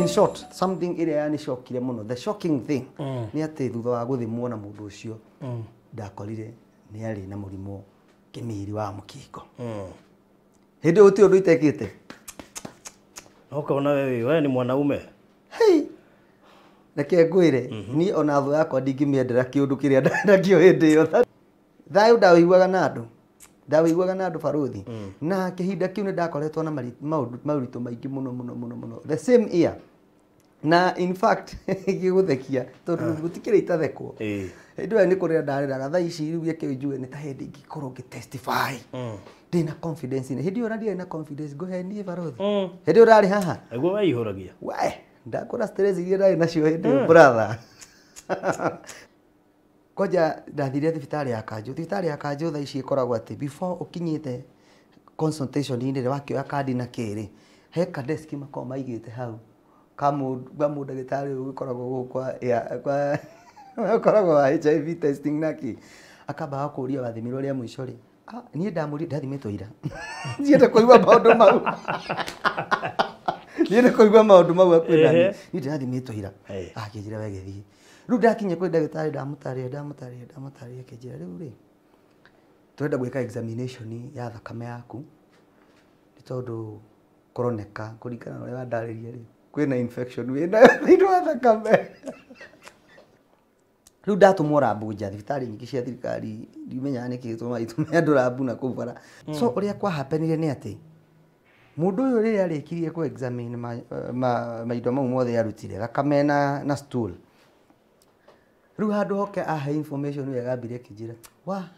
in short something ĩrĩa yani shokire muno the shocking thing mm. nĩ atĩ thutha wa gũthimwo na mũndũ ũcio mm. ndakorire ni ari na murimo kimiri wa mũkingo hede uti undu itekite itekĩte ũkona wewe we ni mwanaume hei reke ngwĩre mhm. ni ona thu yakwa ndingĩmĩendera kiundu kiria ndakio hĩndĩ yo thayu ndawĩiguaga na andũ ndawaiguaga na andu baruthi mm. na kihinda kiu ni ndakoretwo na maundu mauritu maingi muno muno muno muno the same year na in fact giguthekia tondu ah. gutikire itathekwo hindu iyo ni kuria ndariraga thaa ici irugia kiu njue ni ta hindi testify ngitestify mm. ndina confidence ne hindi iyo na na confidence nguhe nie baruthi mm. hindi iyo rari haha niguo waihuragia we ndakora stress iria ndari nacio hindi iyo brother kwanja ndathire thibitari ya kanjo thibitari ya kanjo tha ici ĩkoragwo ati before ukinyite consultation ni rĩ wakĩoya akadi na kere he ka desk makoma maigĩte hau kamu ka mũndagĩtarĩ gukwa ya kwa ũkoragwo wa HIV testing naki akaba akamba gakũria wathimiro rĩa mũico rĩ ah, niĩ ndamũri ndathimĩtwo ira ndienda kũigua maũndũ mau ndiende kũigua maũndũ mau akwĩra niĩ ndĩrathimĩtwo ira akĩnjĩra wegĩthiĩ riu ndakinya kwi ndagitari ndamutaria ndamutaria ndamutaria kinjira riu ri turenda gwika examination ya thakame yaku ni tondu kuroneka kuringana na uria wandaririe ri kwina infection wina thiini wa thakame riu ndatumwo rambu nja thibitari nyingi cia thirikari ndimenyaga nä kä gätåma itume andå rambu na kå bara so å rä a kwahapenire nä atä må ndå å yå rä rä arä kirie kå maindo mau mothe arutire thakame na, na stool rä u handå hoke ahe information kä njä yambire kä njä ra wa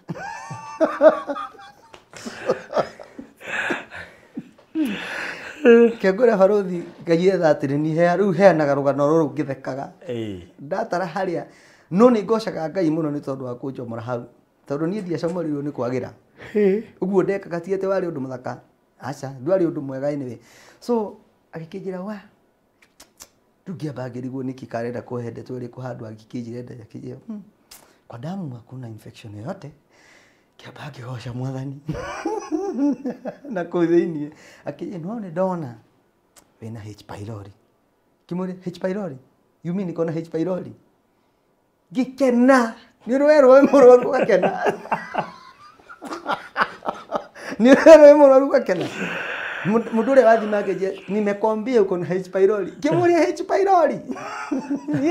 kengore barothi ngaigĩetha atĩ nĩnihea rĩu heanaga rũgano ngä thekaga ndatara a no nä ngocaga ngai må no nä tondå wa kå njomora hau tondå tondũ niĩ ndiacomorirwo nĩ kwagĩra ũguo ndekaga ti atĩ warĩ ũndũ mũthaka aca å ndå mwega ĩnĩwe so agĩkĩnjĩra wa ndungiamba ngirigwo niki karenda kũhe ndeto ĩrĩkũ handũ angĩkĩnjire ndenya kĩnjĩra hmm. kwa damu hakuna infection yoyote ngĩamba ngĩgoca mwathani na kũu thĩiniĩ akĩnjĩra no nĩ ndona wĩna H pylori kimũrĩ H pylori you mean na H pylori ngĩkena nĩ rwerwo mũrwaru ũgakena nĩ rwerwo mũrwaru ũgakena Mdu ule wathi nimekombie nimekwambia uko na H pylori. Kimuria H pylori.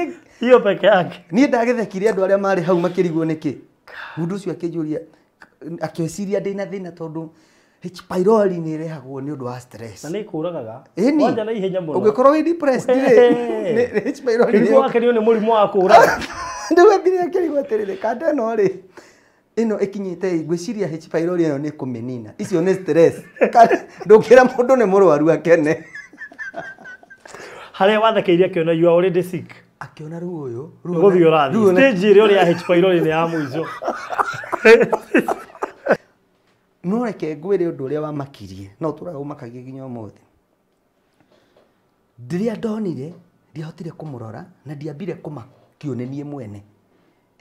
Hiyo peke yake. Ni ndagithekire andu aria mari hau makirigwo niki. Mundu ucio akijuria akieciria ndina thina tondu H pylori ni rehagwo ni undu wa stress. Na ni kuragaga. Eni. Wanja na ihenya muno. Ungikorwo wi depressed ni H pylori. Kirigwo wake ni murimu wa kuraga. Ndiwe mbire kirigwo atirire kanda no ri ino ikinyite ngwiciria H pylori ino ni kuminina icio ni stress ndungira mundu ni murwaru akene haria wathakeirie akiona you are already sick akiona ruo yo ruo guthi urathi stage ire ya H pylori ni ya muico no reke ngwire undu uria wamakirie no turaga umakagia nginya umuthi ndiria ndonire ndiahotire kumurora na ndiambire kuma ni nie mwene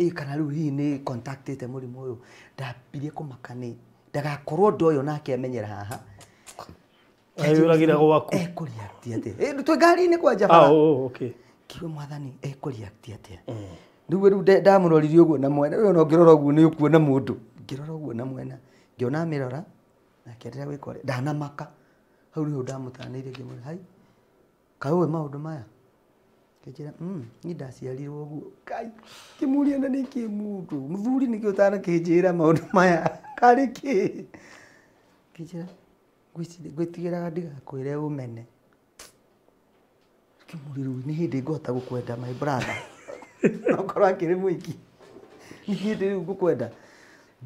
ä kana rä u hihi nä te må rimå å yå ndambirie kå maka nä ndagakorwo ndo å yå nake amenyera haha yåragära gwaku ekå eh, eh, twä ngari-inä kwanja ah, oh, oh, kiugo mwathani ekå ria atä a mm. rä u ndamå roririe å guo na mwena ona ngä rora å guo nä å kuona må ndå ngä rora å guo na mwena ngä ona mä rora nakäenderea gwä ka ndanamaka hau nä hå ndamå tanä irie ngä mwä hai kaå maå ndå maya ngenjira mm ni ndaciarirwo guo kai kimuria na niki mundu muthuri niki ra maå maundu maya kari ki ngenjira ngwitigiraga ndigakwire umene kimuriru ni hindi ngota gukwenda my brother nokorwo akiri muiki ni hindi riu ngukwenda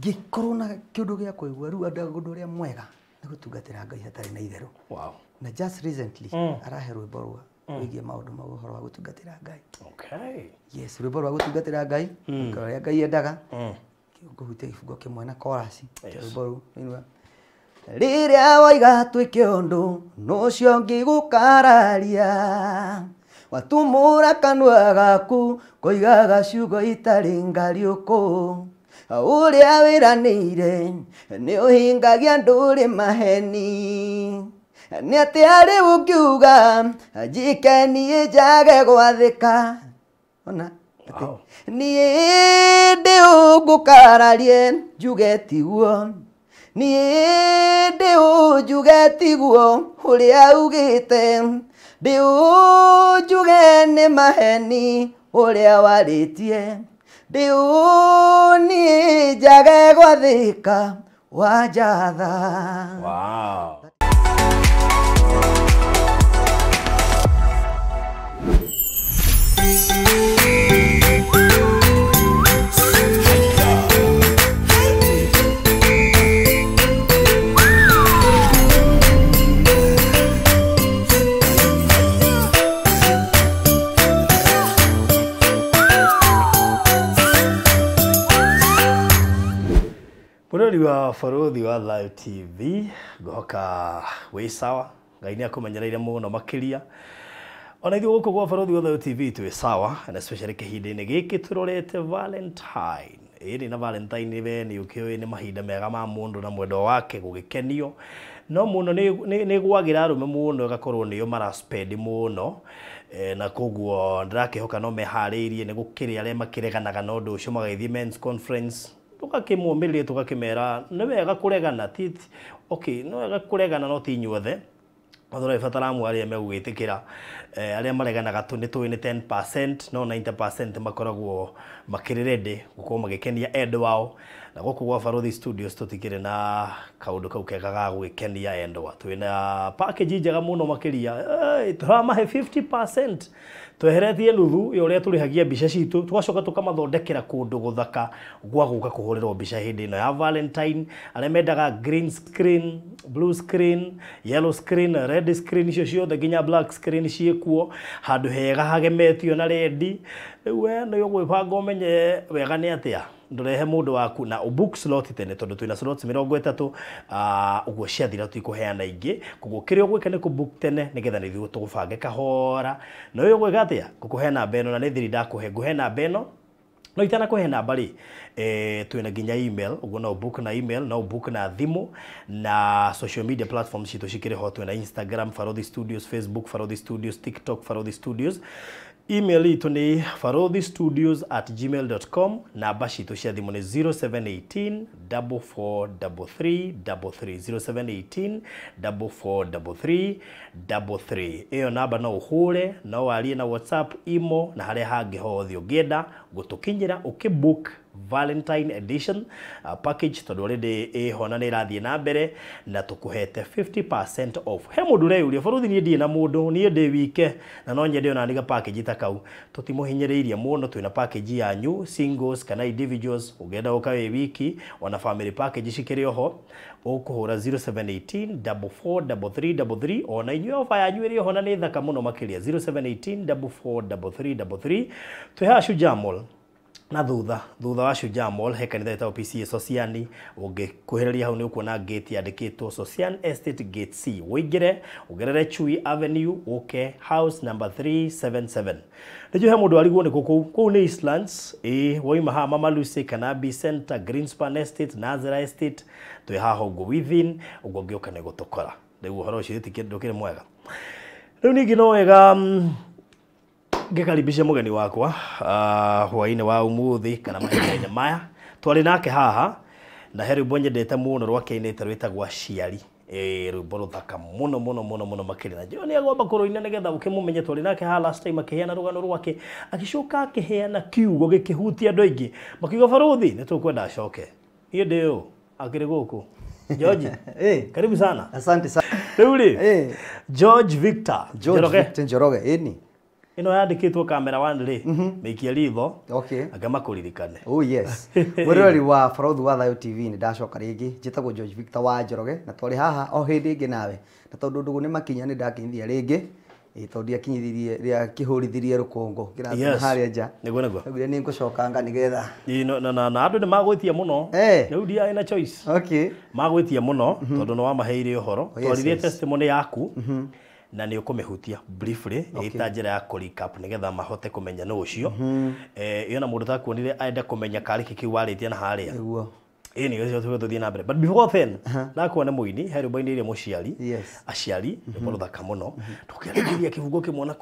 ngikorwo na u gia kuigua riu anda undu uria mwega ni gutungatira ngai hatari na itheru wow na just recently mm. arahe rwimbo rwa Mm. wigie maundu ma uhoro wa gutungatira ngai okay yes rwimbo rwa gutungatira ngai mm. rwa ngai endaga mm. nguhutia gĩbungo kĩmwe na korasi rwĩmbo rũu thĩinĩ rĩrĩa waiga twĩke ũndũ nũcio ngĩgũkararia watumũra kanua gaku koigaga ciugo itarĩ ngariũkũ ũrĩa wĩranĩire nĩ ũhingagia ndũrĩ maheni nä atä arä å ngä uga njä niä njage gwathä ona niä ndä å ngå kararie njugetiguo niä ndä å njugetiguo å rä a ugä te ndä å njuge nä maheni å rä a warä tie ndä å niä njage gwathä ka wanjatha wow. murori wa barothi wa thayo tv ngåhoka wä sawa ngai nä akåmenyereire må no makä ona ithuä gå kå gwa barothi wa thayo tv twä sawa na especially kä hinda-inä gä kä tå rorete valentine ä na valentine we nä å kä å nä mahinda mega ma må ndå na mwendwa wake gå gä kenio no må no nä gwagä ra arå me må no ĩgakorwo nä o maraspendi må no E, na koguo hoka no meharä irie nä gå kä rä arä a makä reganaga na å ndå å cio magaithie conference tukakimwumiria tukakimera nä wega kå regana ti okay nä wega kå regana no ti inyuothe mathora ibatara amwe arĩa megũgĩtĩkĩra eh, arĩa mareganaga tũ nĩ tũĩ nĩ 10% no 90% makoragwo makĩrĩ ready gũkorwo magĩkenia end wao na gũkũ gwa Barũthi Studios tũtikĩrĩ na kaũndũ kau kega ga gwĩkenia endwa twĩ na package njega mũno makĩria tũramahe 50% tweheretie nuthu ya uria turihagia mbica citu tugacoka tukamathondekera kundu guthaka gwa guka kuhurirwo mbica hindi ino ya valentine ale medaga green screen blue screen yellow screen red screen icio ciothe nginya black screen ciä kuo handå hega hagemetio na redi rä we nä å gwä banga å menye wega nä atä ndurehe mundu waku na ubook slot tene tondu twina slots mirongo itatu uguo ah, ciathira twikuheana ingi koguo kiria ugwika ni kubook tene nigetha ni nithuo tugubange kahora na uyu ugwika atia ngukuhe namba ino na ni thiri ndakuhe nguhe namba ino no itana kuhe namba rä e, eh, twina nginya email uguo no book na email no book na thimå na social media platforms citå cikirä ho twina instagram farothi studios facebook farothi studios tiktok farothi studios Email itå nä barothi studios at gmail.com namba citå cia thimå nä 0718 4433 0718 4433 no å hå re no warie na whatsapp imo na harĩa hangĩ hothe enda gå tå kinyä ra å kä Valentine edition uh, package tondu already ihona ni irathie na mbere na tukuhete 50% off he mundu reyuria foruthi ni ndie na mundu ni ndi wike na no nyende ona niga package ta kau tutimuhinyiriirie muno twina package yanyu singles kana individuals ugenda uka we wiki ona family package cikiri oho ukuhura 0718 443333 ona inyuĩ ofa yanyu ĩrĩ oho na nĩ thaka mũno makĩria 0718 443333 twĩ haha Shujamol na thutha thutha wa shuja Mall he kanitha ita opc Sociani kuhereria hau nĩ ũkuona gate yandĩkĩtwo sociani Estate Gate C ũingĩre ũgerere Chui Avenue ũke house number 377 nĩnjũhe mũndũ arigwo nĩ kũkũ kũu nĩ islands e woima haha Mama Lucy kana B Center Greenspan Estate nazara Estate twĩ haha go within ũguo ũngĩũka nĩ gũtũkora rĩu ũhoro ũcio ndũkĩrĩ mwega rĩu ningĩ no wega mm, ngikaribisha mugeni wakwa uh, ah, hwainä wa umuthi kana mahinda maya twarä nake haha na heri rwimbo nyendete muno rwake ine rwakiainite rwitagwo eh rwimbo ruthaka muno muno muno muno makiri na jioni jo ni agomba kuruina nigetha ukimumenye twari nake ha last time akihe na rugano rwake akihe na kiu goge kihuti ando ingi makiuga faruthi ne tukwenda acoke hiyo ndä akire akiri George hey. karibu sana asante sana riu rä George Victor George Njoroge, Victor Njoroge. Ini ino yandikitwo kamera one rä meikia mhm. ritho okay. agama makå oh yes mwä wa barũthi wa thayo tv nä ndacoka rĩngĩ njĩtagwo george victor wa njoroge na twarĩ haha o hĩndĩ ĩngĩ nawe na tondå ndå gå nä makinya nä ndakinyithia rĩngĩ tondå ndiakinyithirie ndiakähårithirie rå kongo ngä harä a nja nä guo nä ngå cokanga nä getha na andå nä magwä tia må no rä u ndiarä na magwä tia må no tondå nä wamaheire å horo testimony yaku mhm na nä å kå mä hutia ita njä ra ya nä getha mahote kå menya nå å cio ä mhm. eh, ona må ndå takuonire aenda kå menya karä kä kä u warä tie na harä a ä nä but before then uh-huh. mm-hmm. mm-hmm. na mbere nakuone må he rä mbainä ire må ciari aciari rä mbo rå thaka må no tå kä aningithia kä hugo kä mwe na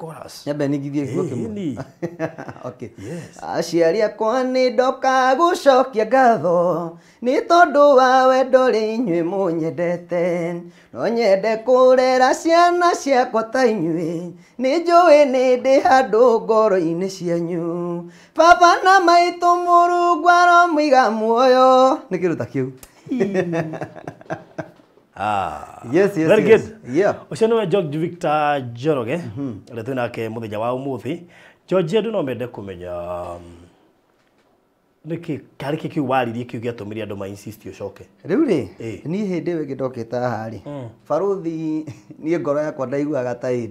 nyambe ningithie kä hugo kä mwe aciari akwa nä ndoka gå cokia ngatho nä tondå wa wendo rä inyuä må nyendete no nyende kå rera ciana ciakwa ta inyuä nä njå ä nä ndä handå ngoro-inä cianyu baba na maitu murungwaro muiga muoyo nä kä rå ta kä u cio nä we George Victor joroge mm-hmm. rä twä nake må thenya wa å thä George andå no mende kå menya um, niki kariki kä wali u waririe kä u gä atå mä andå mainsisti å coke rä u rä niä hä ta hari faruthi mm. ni ngoro yakwa ndaiguaga ta ä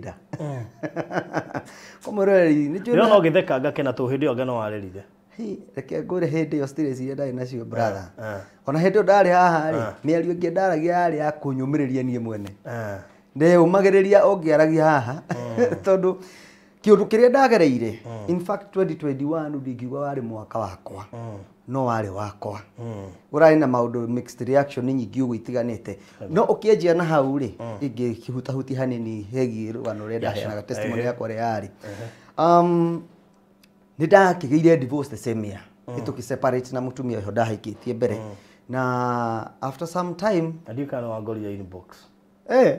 ni nä rä no ngä theka ngakena tå hä ndä ä yo ngano warerire reke ngå rä hä ndä ä yo ciria ndarä nacio bratha ah, ah. ona hä ndä ä yo ndarä haha rä mm. mä ario ngä ndaragia yarä ya kå nyå mä rä mwene ndä å magä rä ria å haha tondå kä å ndå kä in fact 2021 ndingiuga wari mwaka wakwa mm. no warä wakwa å mm. urarä na ndå mixed reaction ni nyingi ugwitiganite no ukienjia na hau rä mm. ingikihutahuti hanini hegi rugano rä ndaheanaga testimony yakwa rä yarä nä ndakä divorce the same year tå separate na mutumia å ndahaikä tie mbere na after some time inbox eh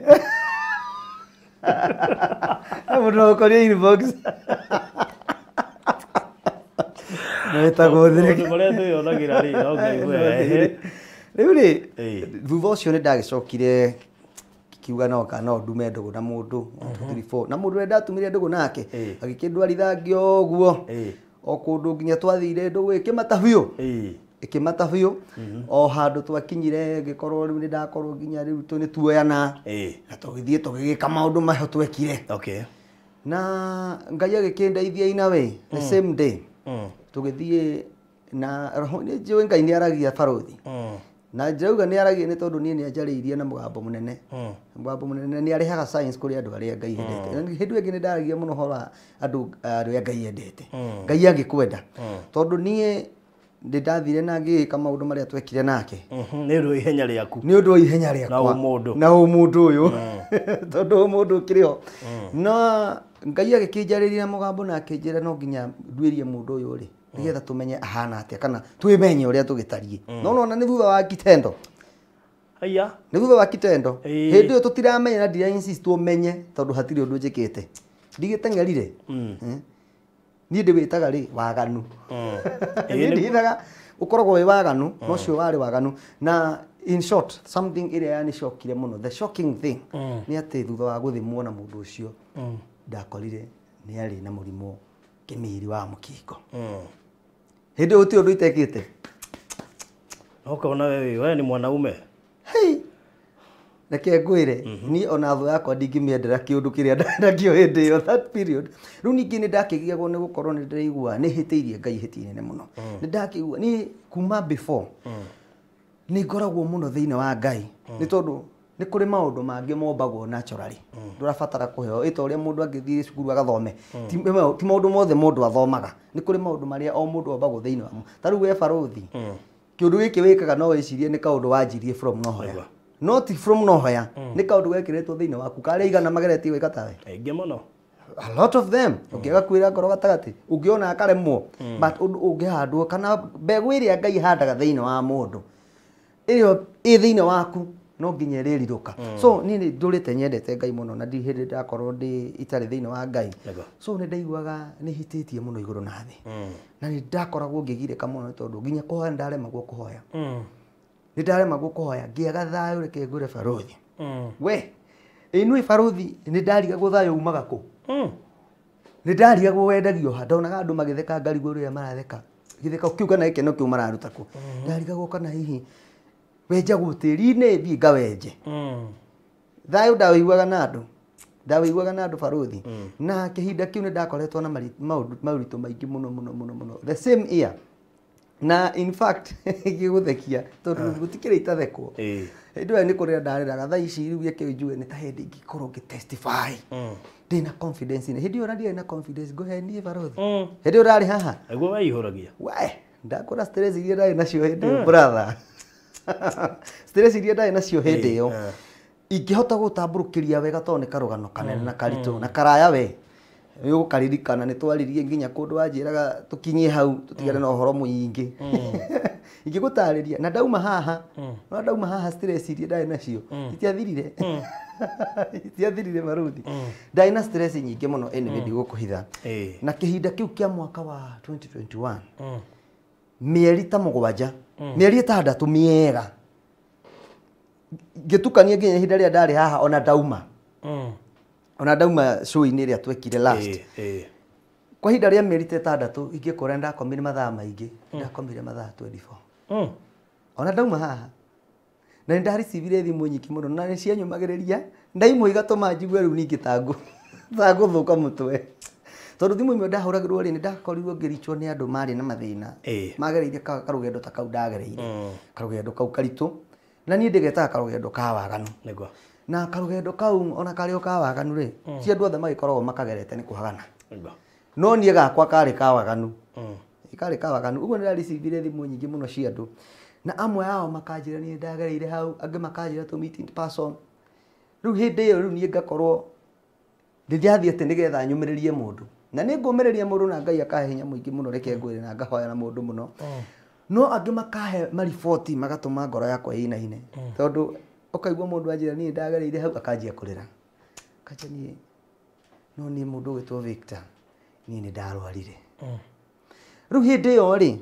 munokoria inbox mwĩtagwo thirĩ rĩu rĩ thutha ũcio nĩ ndagĩcokire kiuga no kana no ndume ndogo na mundu na mundu ũrĩa ndatumire ndogo nake agĩkĩndwarithangia Oko o kũndũ nginya twathire ndogo kema tafio ikimata biå mhm. o handu twakinyire ngikorwo rä u nä ndakorwo nginya rä u nä tuoyana na tågäthiä tågägä ka maå ndå maho twekire na ngai agä kä ndeithia inawe tågäthiä mm. mm. na njå ngai nä aragia baråthi mm. na njauga nä aragia nä tondå niä nä anjarä na må gambo må nene må gambo må nene nä arehaga kå rä andå arä a ngai endete hä ndä ä ngä nä ndaragia må no horo wa andå arä a ngai endete ngai angä kwenda tondå niä ndi ndathire na ngĩĩka maũndũ marĩa twekire nake mhm, nĩ ũndũ ihenya riaku nĩ ũndũ ihenya rĩakwa na ũmũndũ ũyũ mm. tondũ ũmũndũ ũkĩrĩ ho mm. no ngai agĩkĩnjarĩria mugambo na akĩnjĩra no nginya nduĩrie mundu uyu ri mm. nigetha tumenye ahana atĩa kana twimenye ũrĩa tũgĩtariĩ no nona ni thutha wa kitendo aya ni thutha wa kitendo hindi ĩyo tutiramenya na ndira insist tumenye tondũ hatirĩ ũndũ njĩkĩte ndigĩteng'erire eh? niä ndä wä taga rä waganu hmm. niä ndä ithaga å koragwo wä waganu hmm. no cio warä waganu na in short something ä rä a cokire må no the shocking thing hmm. nä atä thutha wa gå thimwo na må ndå å cio ndakorire nä arä na må rimå kä mä ri wa må kingo hä ndä å ti å ndå itekä te okona we nä mwanaume reke ngwĩre mhm. niĩ ona thũ yakwa ndingĩmĩendera kĩũndũ kĩrĩa ndakĩo hĩndĩ ĩyo that period rĩu ningĩ nĩ ndakĩgiagwo nĩ gũkorwo nĩ ndĩraigua nĩ hĩtĩirie ngai hĩti nene mũno mm. nĩ ndakĩigua niĩ kuma before mm. nĩ ngoragwo mũno thĩinĩ wa ngai mm. nĩ tondũ nĩ kũrĩ maũndũ mangĩ mombagwo naturally ndũrabatara kũheo ĩta ũrĩa mũndũ angĩthiĩ cukuru agathome ti maũndũ mothe mũndũ athomaga nĩ kũrĩ maũndũ marĩa o mũndũ ombagwo thĩinĩ wamo ta rĩu we barũthi kĩũndũ gĩkĩ wĩkaga no wĩcirie nĩ kaũndũ wanjirie from nohoya not from no mm. nä ni ka ndu rä two thä waku karä igana mageretie gwä ka tawe aingä må a lot of them mm. ũngĩaga kwĩra ngoro gatagatĩ ũngĩona akaremwo mm. but unge ũngĩhandwo kana mbegũ ĩrĩa ngai handaga thini wa mundu iyo i thini waku no nginya ĩrĩrirũka so ni nĩ ndũrĩte nyendete ngai mũno na ndirĩ hĩndĩ ndakorwo ndĩ itari thini wa ngai so ni ndaiguaga ni hititie mũno iguru na thi na nĩ ndakoragwo ngĩgirĩka mũno tondũ nginya kũhoya ndaremagwo kũhoya nä ndarema gå kå hoya ngä aga thayå reke ngå re barothi mm. we ä nä barothi nä ndarigagwo thayå umaga kå mm. nä ndarigagwo wendagio ha ndonaga andå magä theka ngarigwo rä rä a maratheka gä theka kä u kana gä keno kä u mararuta kå mm-hmm. ndarigagwo kana hihi wenjagwo tä ri-inä thiä ngawenje mm. thayå ndawäiguaga na andå ndawäiguaga na andå barothi na kä hinda kä u nä ndakoretwo na maå ndå maingä må no må no må no the same year na in fact giguthekia tondu ah. gutikire itathekwo hindi we ni kuria ndariraga thaa ici riu eke njue ni ta hindi ngikorwo ngitestify mm. na confidence ni hindi ura ndire na confidence ngohe nie barothi mm. hindi urari haha guo we ihuragia we ndakora stress iria ndari nacio hindi yo mm. brother stress iria ndari nacio hindi yo eh. ingihota gutambũrũkĩria wega tondũ nĩ karũgano kanene na karitũ na karaya we nä gå karirikana nä twaririe nginya kå ndå raga tå kinyie hau tå tigane na å mm. horo må mm. ingä ingä gå tarä ria na ndauma haha mm. no ndauma haha iria ndarä nacio itiathirire itiathirire maruthi ndarä na nyingä må no ä ndigå kå hitha na kä hinda kä u kä a mwaka wa 2021 eri ta tandatå mä ega mĩega tukania nginya ihinda a ndarä haha ona ndauma ona ndauma show-inä ä rä a twekire kwa ihinda rä a mä eri tetandatå ingä kå rä ndakomire mathaa maingä hmm. ndakomire mathaa hmm. ona ndauma haha na nä ndarecivire thimå nyingä må na nä cianyåmagä rä ria ndaimå igatå ma njigue rä u ningä tangå thå ka må twe tondå thimå imwe ndahå ragä rwo rä nä ndakorirwo ngä ricwo nä andå marä na mathä na magereire karå gendo ta kau ndagereire hmm. karå gendo kau karitå na niä ndä getaga karå gendo ka waganu na karugendo kau ona kari ukawaganu ri mm. andu othe magikoragwo makagerete ni kuhagana no nie gakwa karä kawaganu ikarä mm. kawaganu uguo nä ndaricivire thimå nyingä må muno ci andu na amwe ao makanjä ni niä ndagereire hau angä makanjä to meeting person ru hä ndä ä yo rä u niä ngakorwo ndithiathiä atä nä getha nyå na ni ngumiririe mundu na ngai akahe hinya må ingä må reke ngwä na ngahoya na mundu muno mm. no no makahe mariboti magatå ma ngoro yakwa ä inaine mm. tondå ukaigua må ndå anjä ni ndagereire hau akanjia kå rä ra kaja niä no nä må ndå å gä two niä nä ndarwarire mm. rä u hä ndä ä yo rä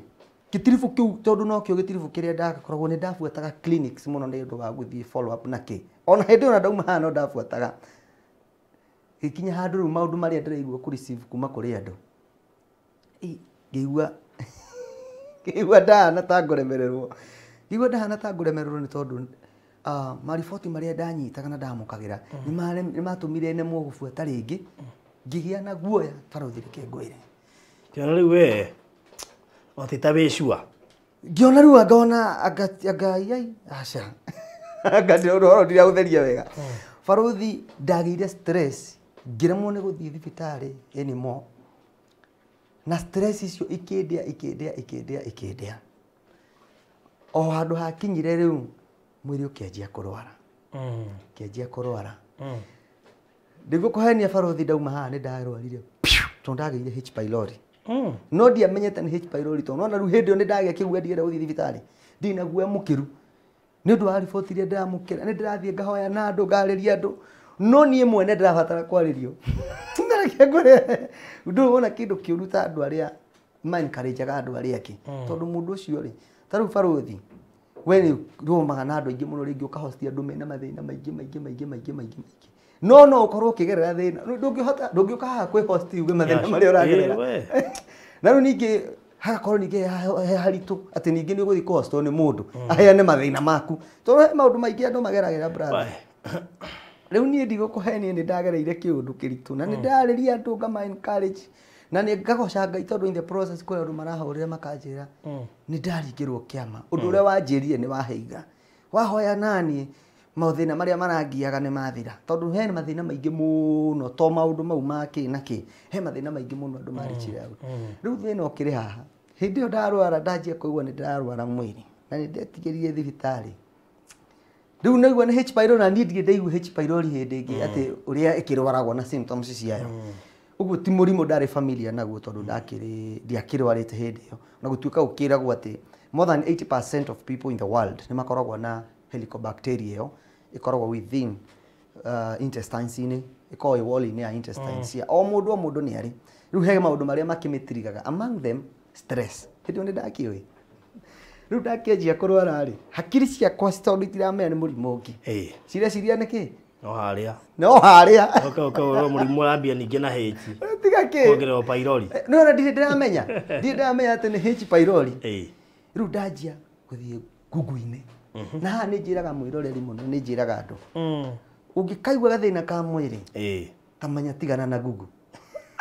gä tiribå kä u tondå nokä o gä tiribå kä rä a ndakoragwo nä ndabuataga må no nä å ndå wa gå thiä na kä ona hä ndä ä yo na ndauma haha no ndabuataga gä kinya handå rä u maå ndå marä a ndä raigua kå kuma kå rä andå ngä igua ngä igua ndahana ta ngå remererwo ngä igua ndahana ta ngå remererwo nä tondå uh, mariboti maria ndanyita kana ndamukagira mm -hmm. ni matumire nemwo gubuata ringi mm. ngigia na guoya taruthirike ngoire kiona riu we otita wicua ngiona riu ngona angaiai aca ngatirohoro ndira gutheria wega mm. baruthi ndagiire stress ngiremwo ni guthii thibitari anymore na stress icio ikindĩa ikindĩa ikindĩa ikindĩa o handå hakinyire rä u mwili ukianjia kurwara ukianjia kianjia kurwara mm. nĩguo mm. kũhenia barothi dauma haha ni ndarwarire tondũ ndagĩire H pylori mm. no dia ndiamenyete nĩ H pylori tondũ ona rĩu hĩndĩ ĩyo nĩ ndagĩa kĩguo ndigĩrĩra gũthiĩ thibitarĩ ndinaguo mukiru ni ndu wa riboti iria ndĩramũkĩra nĩ ndĩrathiĩ ngahoya na ndu ngarĩria andũ no nie mwene ndirabatara kwarĩrio ngaragia ngore ndu ũyũ wona kĩndũ kĩũru ta andũ arĩa mankarĩnjaga ndu aria ki mm. tondu mundu ucio ri taru rĩu barothi we nä rå na andå aingä må no rä ngä å kahostia andå mena mathä na maingä maingä maingä maingä maingä maingä no no å korwo å kä gerera thä na ndå ngä å kahaga kwä hosti uge mathä na marä a å ragerera na rä u ningä hagakorwo ningä he haritå atä ningä nä å gå thiä kå hostwo nä må ndå aheane mathä na maku tondå he maå ndå maingä andå mageragä ra rä u niä ndigå kå henie nä ndagereire kä å ndå kä ritå na nä ndarä ria andå ngama na nä ngagocanga itondå in the process kwä na andå marahå rä re makanjä ra mm. nä ndaringä rwo kä ama å ndå å mm. rä a wanjä rire nä waheiga wahoya naniä mathä na marä a marangiaga nä mathira tondå he mathä na maingä må no to maå ndå mau ma na kä he mathä na maingä må no andå mm. marä rä u thä na å kä rä haha hä ndä ä yo ndarwara ndanjia kåigua nä ndärarwara mwä na nä ndetigä rire thibitarä rä u naigua nä na niä ndigä ndaigu hä rä ngä atä å rä a ä kä rwaragwo na ciayo mm uguo ti murimu ndari familia naguo tondu ndakiri ndiakirwarite hede yo na gutuika gukiragwo ati more than 80% of people in the world ni makoragwo na helicobacteria iyo ikoragwo within uh, intestines ni ikoragwo i wall ni ya intestines ya mm. o mundu o mundu ni ari ru he maundu maria makimitirigaga among them stress hindi ni ru dakiri ndakianjia kurwara ri hakiri kwa ciakwa tondu me ni murimu ungi hey. cireciria niki no haria no harĩa ũkaũrwo mũrimũ ũrambia ningĩ na H tiga kĩ kuongererwo pylori eh, no na ndirĩ ndĩramenya ndirĩ ndĩramenya atĩ nĩ H pylori rĩu ndanjia gũthiĩ google-inĩ mhm. na haha nĩ njĩraga mwĩroreri mũno nĩ njĩraga andũ mm. ũngĩkaigua gathĩna ka mwĩrĩ kamenya tigana na google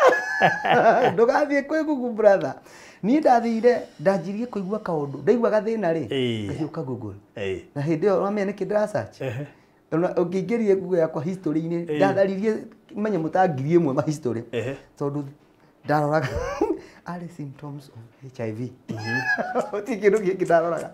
ndũgathiĩ kwĩ google brother niĩ ndathire ndanjirie kũigua kaũndũ ndaigua gathĩna rĩ ngahiũka google na hĩndĩ ĩyo ũramenya nĩkĩ ndĩracaci ona ũngĩingĩrie google yakwa history-inĩ ndatharirie menye mũta ngiri ĩmwe ma history tondũ ndaroraga arĩ symptoms of HIV mhm. ti kĩndũ gĩkĩ ndaroraga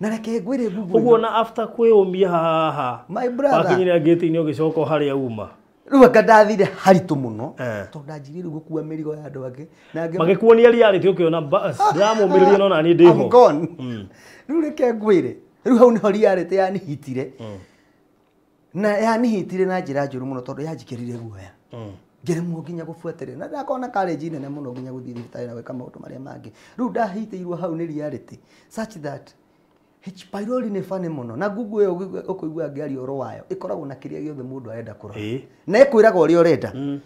na reke ngwĩre google ũguo na after kwe umia ha ha my brother wakinyire ngĩti-inĩ ũgĩcoka harĩa uma rä anga ndathire haritå må no tondå ndanjirie rä u gå kua mä rigo ya andå angä magä kuonia riarä tä å kä ona ndamå mä rä rie no na ni ho mm. rä u reke ngwä re rä u hau nä ho riarä te yanihitire mm na yanihitire na njira njuru muno tondu yanjikirire guoya mm. ngiremwo nginya gũbuatĩrĩra na ndakona college nene muno nginya gũthiĩ thibitarĩ na gwĩka maũndũ marĩa mangĩ rĩu ndahĩitĩirwo hau ni reality such that H pylori nĩ fane muno na gugu ĩyo ũkũigua ngari oro wayo ĩkoragwo na kiria giothe mundu arenda kũrora na ikwiraga ũrĩa urenda mm.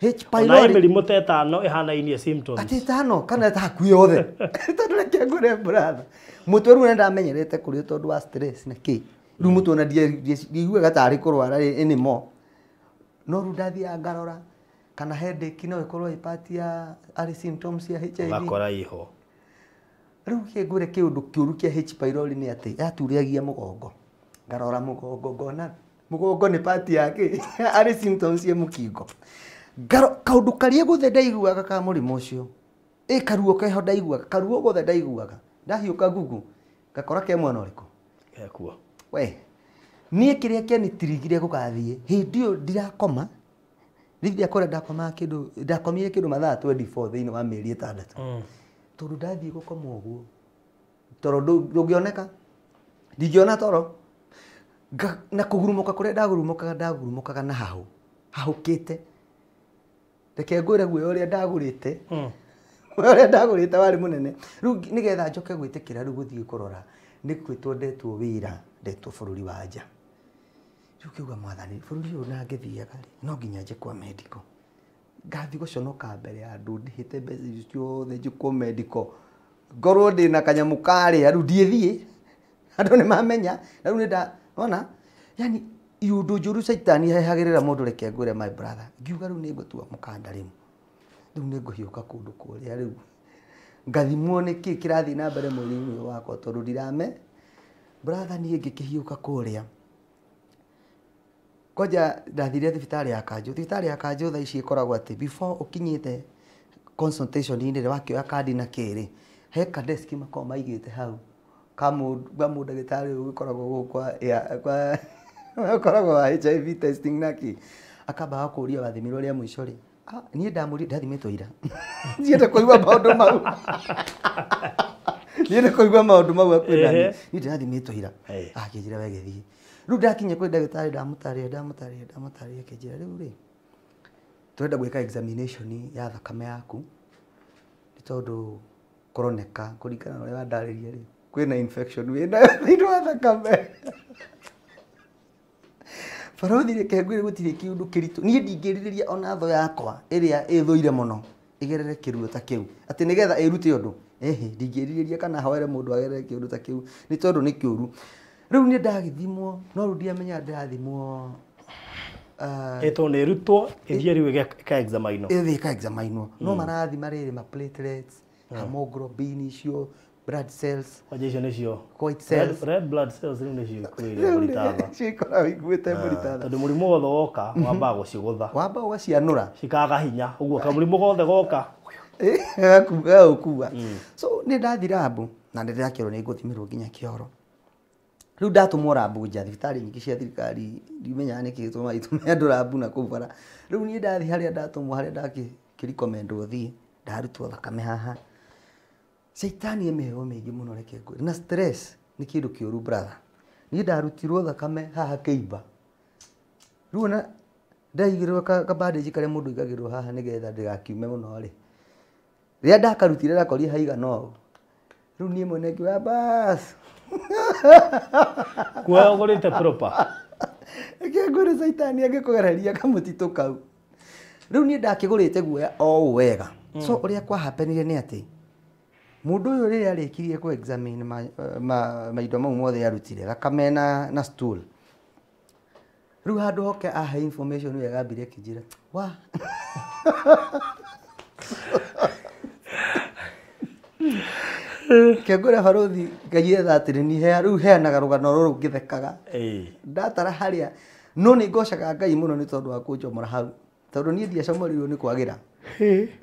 H pylori na imeli mĩrimũ no ihana ĩhanaine symptoms ati tano kana ta kuyothe yothe na kiangure brother mutoru nenda amenyerete kuri ndamenyerete wa stress na kĩĩ riu må tuona ndiiguaga tarä kå rwara mo no riu ndathiaga ngarora kana headache no ikorwo ipati ya arĩ symptoms ya HIV makora iho rĩu kĩngwĩre kĩũndũ kĩũru kĩa H pylori nĩ atĩ yaturagia mũgongo ngarora mũgongo ngona mũgongo nĩ pati yake arĩ symptoms ya mũkingo kaũndũ karĩa gothe ndaiguaga ka mũrimũ ũcio ĩ karuo keho ndaiguaga karuo gothe ndaiguaga ndahiũka ngugu ngakora ke mwena ũrĩkũ gekuo we niä kä rä a kĩanitirigire gũgathiĩ hĩndĩ ĩyo ndirakoma rĩu ndiakora ndakoma kĩndũ ndakomire kĩndũ mathaa 24 thĩinĩ wa mĩeri ĩtandatũ mm. tondũ ndathiĩ gũkoma ũguo toro ndũngĩoneka ndingĩona toro na kũgurumũka kũrĩa ndagurumũkaga ndagurumũkaga na hahũ hahũkĩte reke ngwĩre guoya ũrĩa ndagũrĩte mm. guoya ũrĩa ndagũrĩte warĩ mũnene rĩu nĩgetha njoke gwĩtĩkĩra rĩu gũthiĩ kũrora nĩ gwĩtwo ndetwo mm ndetwo bururi wa nja rä u kä uga mwathani bururi å yå na ngä thiaga rä no nginya njäkwa mediko ngathi gå conoka mbere ya andå ndä hä te mbeca icio ciothe njäkwo mediko ngorwo ndä na kanyamå karä a rä u ndiä thiä andå nä mamenya na rä u nä ndona yani iundu njuru caitani hehagirira mundu reke ngwire my brother ngiuga riu ningutua mukanda rimu riu ninguhiuka kundu kuria riu ngathimwo niki kirathii na mbere mwiri-ini wakwa tondu ndirame bratha niä ngä kä hiå ka kå rä a kwanja ndathirie thibitarä ya kanjå thibitarä ya kanjå tha ici ä koragwo atä before å kinyä te inä rä wakä oya kandi na kä rä he kadeski makoragwo maigä te hau kamå ndagä tarä å gä koragwo gå koragwo wa hiv testing naki akambaga kå ria wathimirwo rä a må ico rä ah, niä ndamå ndathimä two ira te kå igua maå ndå mau niä nä kå igua maå ndå mau akwä nani two ira akä njä ra wegethiä rä u ndakinya kwä ndagä tarä ndamå tarä ndamå tarä ndamå tarä akä njä ra rä u rä tå gwä ka ya thakame yaku nä tondå kåroneka kå ringana na å rä a wandarä ria rä kwä na infection wä nayo thä wa thakame barathi kengwä rä gå tirä kä å ndå kä ritå niä ndingä rä rä ria ona tho yakwa ä rä a ä thå ire må no ä gerere kä ruo ta kä u atä nä getha ä rute å ndå ehe ndingiririria kana hawere mundu agere kĩũndũ ta kiu ni tondu ni kiuru riu ni ndagĩthimwo no rĩu ndiamenya ndĩrathimwo ah, tondũ nĩ ĩrutwo ĩthiĩ rĩu ĩkaexamainwo ĩthiĩ ĩkaexamainwo no hmm. marathi rĩrĩ ma platelets hemoglobin hmm. isio blood cells kwaja ne sio white cells red, red blood cells ne sio nĩcio kwĩrĩa chiko cikora wigwete ah, mũritatha tondu mũrimũ wothe woka wamba gucigutha wamba ũgacianũra cikaga hinya uguo ka kamũrimũ gothe goka gũkua eh, eh, eh, mm. so nä ndathi rambu na nä ndärakĩrwo nä ngåthimärwo nginya kä rä u ndatåmwo rambu nja thibitarä nyingä cia thirikari ndimenyaga nä kä tåma itåme andå rambu na kå bara rä u niä ndathi harä a ndatåmwo harä a ndakä thiä ndarutwo thakame haha caitani ä mä heo mä ingä må no reke ngwä na nä kä ndå kä å ru niä ndarutirwo thakame haha kä imba rä u ona ndaigä rwo kabandäji karä a må ndå aigagä rwo haha nä getha ndä gakiume må no rä rä ndakarutire ndakorire haigana å rä u niä mwene ngiuga bas kuoya å gå rä te kä ngå rä caitani angä kå gereria kamå titå kau rä u niä ndakä gå rä te guoya o wega mm. so å rä a kwahapenire nä atä mundu rä riria arikirie ku examine maindo mau mothe arutire thakame na na stool riu handu hoke ahe information yo yagambire kinjira wa ngĩngũra barothi ngaietha atĩrĩ ni hea rĩu heanaga rũgano rũrũ ngĩthekaga ndatara harĩa no nĩ ngocaga ngai mũno nĩ tondũ wa kũnjomora hau tondũ niĩ ndiacomorirwo nĩ kwagĩra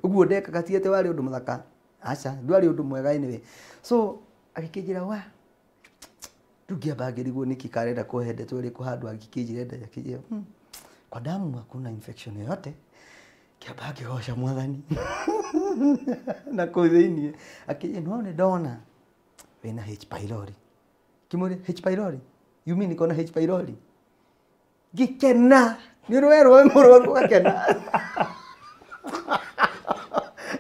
ũguo ndekaga ti atĩ warĩ ũndũ mũthaka aca ndwarĩ ũndũ ini anyway so agĩkĩnjĩra wa rĩu ngĩamba ngĩrigwo nĩkĩ karenda kũhe ndeto ĩrĩkũ handũ angĩkĩnjĩra ndeto akĩnjĩra hmm, kwa damu hakuna infection yoyote ngĩambaga ngĩgoca mwathani na kũu thĩiniĩ akĩnjĩra no nĩ ndona wĩna H pylori ngĩmwĩra H pylori you mean niko na H pylori ngĩkena nĩ rũĩ rũĩ mũrwaru gakena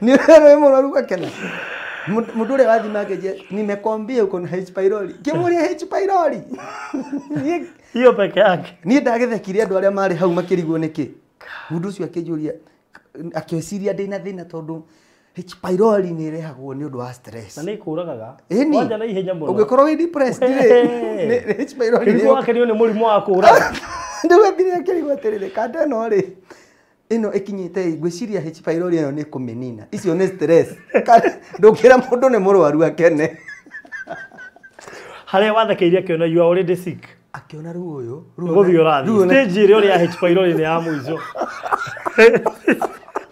nĩ rũĩ rũĩ mũrwaru gakena mũndũ ũrĩa wathima akĩnjia nimekombia uko na H pylori ngĩmũria H pylori iyo peke yake niĩ ndagĩthekire andũ arĩa marĩ hau makĩrigwo nĩkĩ mũndũ ũcio akĩnjũria akĩciria ndä na thä na H nä ä rehagwo nä å ndå wa wanja na ihenya ngä korwo wä wakenio nä akä rigwo atä rä rä kanda ä no rä ä no ä kinyä te ngwä ciria H ä no nä kå mä nina icio nä ndå ngä ra må ndå nä må rwaru akene harä a wathekeirie akä ona yua å akä ona rä u å yå gå thiä å rathi rä å rä ya H nä ya må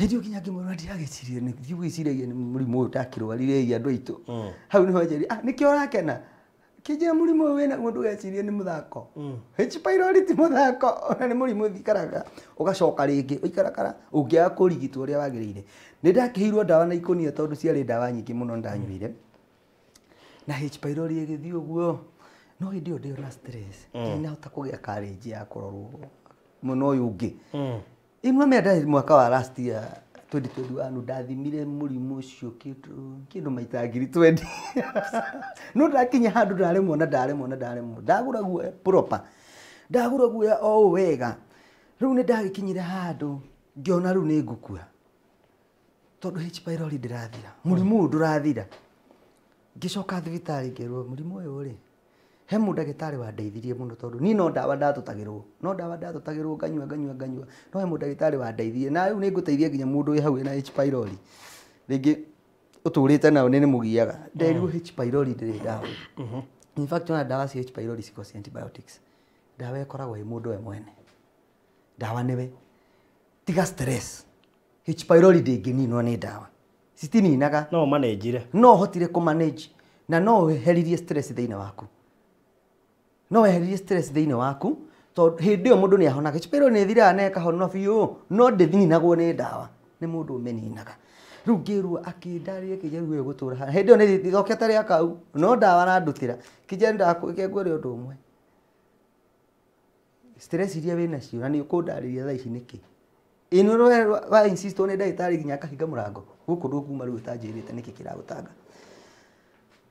hindi ukinya ngimwira ndiragicirie ni thiugiciragia ni murimu uyu ndakirwarire ya andu aitu mm. hau ni wanjeri ah nikio urakena kinjira murimu uyu wina guo ndugecirie ni muthako mm. h pylori ti muthako ona ni murimu thikaraga ugacoka ringi uikarakara ungiaga kurigitwo uria wagiriire ni ndakiheirwo ndawa na ikonia tondu ciarĩ ndawa nyingi muno ndanyuire mm. na h pylori igithii uguo no hindi iyo ndiona stress ndinahota kugia courage ya kurorwo muno uyu ungi imwe mienda mwaka wa last year twendi twendi wanu ndathimire murimu ucio kindu maita ngiri twendi no ndakinya handu ndaremwo na ndaremwo na ndaremwo ndagura guo proper ndagura guo o wega riu ni ndagikinyire handu ngiona riu ni ngukua tondu h pyroli ndirathira murimu uyu ndurathira ngicoka thibitari ngirwo murimu uyu ri he mudagitari wandeithirie muno tondu ni no ndawa ndatutagirwo no ndawa ndatutagirwo nganyua nganyua nganyua no he mudagitari wandeithirie na riu ninguteithia nginya mundu wi hau ena H pylori ringi uturite nao ni mugiaga nderirwo mm. H pylori ndiri ndawa mm-hmm. in fact ona ndawa cia H pylori ciko cia antibiotics ndawa ikoragwo i mundu we mwene ndawa niwe tiga stress H pylori ndingininwo ni ndawa citininaga no manejire no hotire manage na no heririe stress thĩinĩ waku no weherie stress thiini waku tondå hä ndä ä yo må ndå nä ahonaga cipärå nä ne na ĩkahonwo biå no ndĩthininagwo nä ndawa nä dawa ndå å meninaga rä u ngä rwo akä ndarä kä njaru ä gå tå ra hä ndä ä yo nä ithokete rä akau no dawa na ndå tä ra kä njaru ndakengwo rä å ndå å mwe iria wä nacio na nä å kå ndarä ria thaa ici nä kä ä nä wa nä ndagä tarä nginya ginya må rango gå kå ndå kuma ru u å tanjä rä te nä kä kä ragå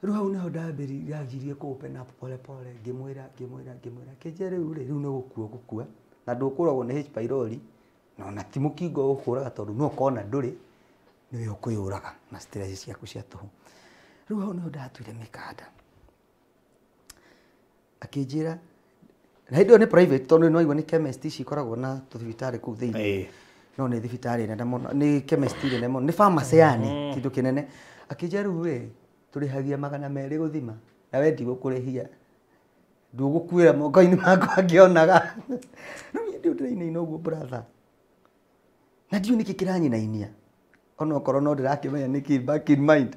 rä u hau nä ho ndambirie kå open up pole pole ngä mwä ra ngä mwä ra ngä mwä ra kä rä u rä rä u nä gå kua gå kua na ndå kå ragwo nä na ti må kingo gå kå raga tondå no kona ndå rä nä we å kå yå raga na ciaku cia tå hå rä u hau nä ho ndatuire mä kanda akä njä ra na hä ndä ä yo nä tondå nä nä chemist ici na tå thibitarä kå u no nä thibitarä nene må no nä chemist nene må no nä yani mm-hmm. kä ndå kä nene akä njä rä u tulihagia magana meri guthima na we ndigũkũrĩhia ndũgũkuĩra moko ini makwa ngĩonaga no niĩ ndĩ ndĩrainaina ũguo brother na ndiũ na inia ona okorwo no ndirake ndĩrakĩmenya nĩkĩ back in mind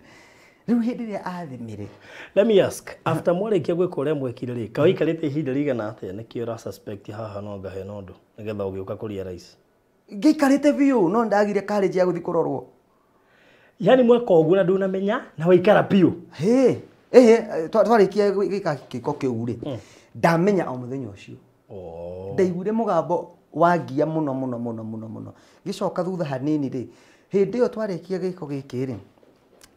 rĩu hĩndĩ ĩrĩa athimire let me ask after mole mwarĩkia gwĩka ũrĩa mwekire rĩ kawa ikarĩte ihinda rĩigana atĩa nĩkĩo ũra suspect ha ha no ngahe na ũndũ nĩgetha ũgĩũka kũria raici ngĩikarĩte biũ no ndagire karĩnji ya guthikororwo yani mweka uguo na menya na waikara piu hey. Ehe, twarikia gika giko kiu ri mm. ndamenya o muthenya ucio oh. ndaiguire mugambo wangia muno muno muno muno muno gicoka thutha hanini ri hindi iyo twarikia giko giki ri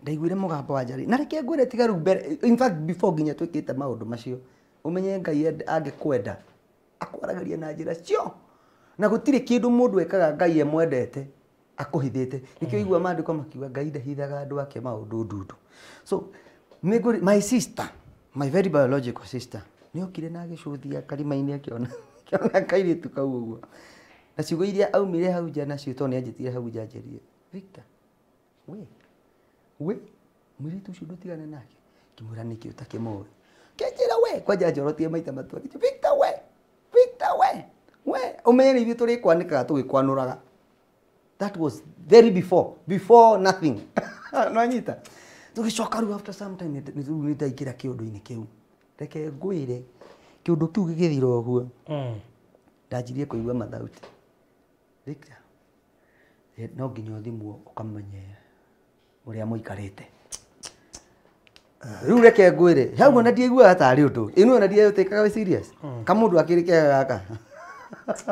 ndaiguire mugambo wa njari na reke ngwire tiga ru mbere in fact before nginya twikite maundu macio umenye ngai angikwenda akwaragaria na njira cio na gutire kindu mundu ekaga ngai emwendete akuhithite nikio mm. igwa mandu maandiko makiuga ngai ndahithaga andu ake maundu ndundu so miguri my sister my very biological sister niokire na gicuthia karima-inĩ akiona kiona kairitu tukau ugwa na cigo iria aumire hau nja cito ni ajitire hau nja njerie Victor we we mũirĩtu ũcio ndũtigane nake ngĩmwĩra nĩkĩ ũtakĩmũĩ kejira we kwanja njorotie maita matũ akĩnjĩra Victor we Victor we we ũmenye nĩ ithuĩ tũrĩkwanĩkaga tũgĩkwanũraga That was very before, before nothing. Nwanyita. Tugicoka riu after some time nitaikira kiundu-ini kiu. Reke ngwire gä thira å guo. Mm. Ndanjirie kuigua mathauti. Victor. No nginya må ukamenye te rä u reke ngwire, hau ona hmm. ndiaiguaga tarä tarĩ ũndũ. Ĩno ona ndiaũtĩkaga serious. Hmm. Kamundu akĩrĩ kega gaka.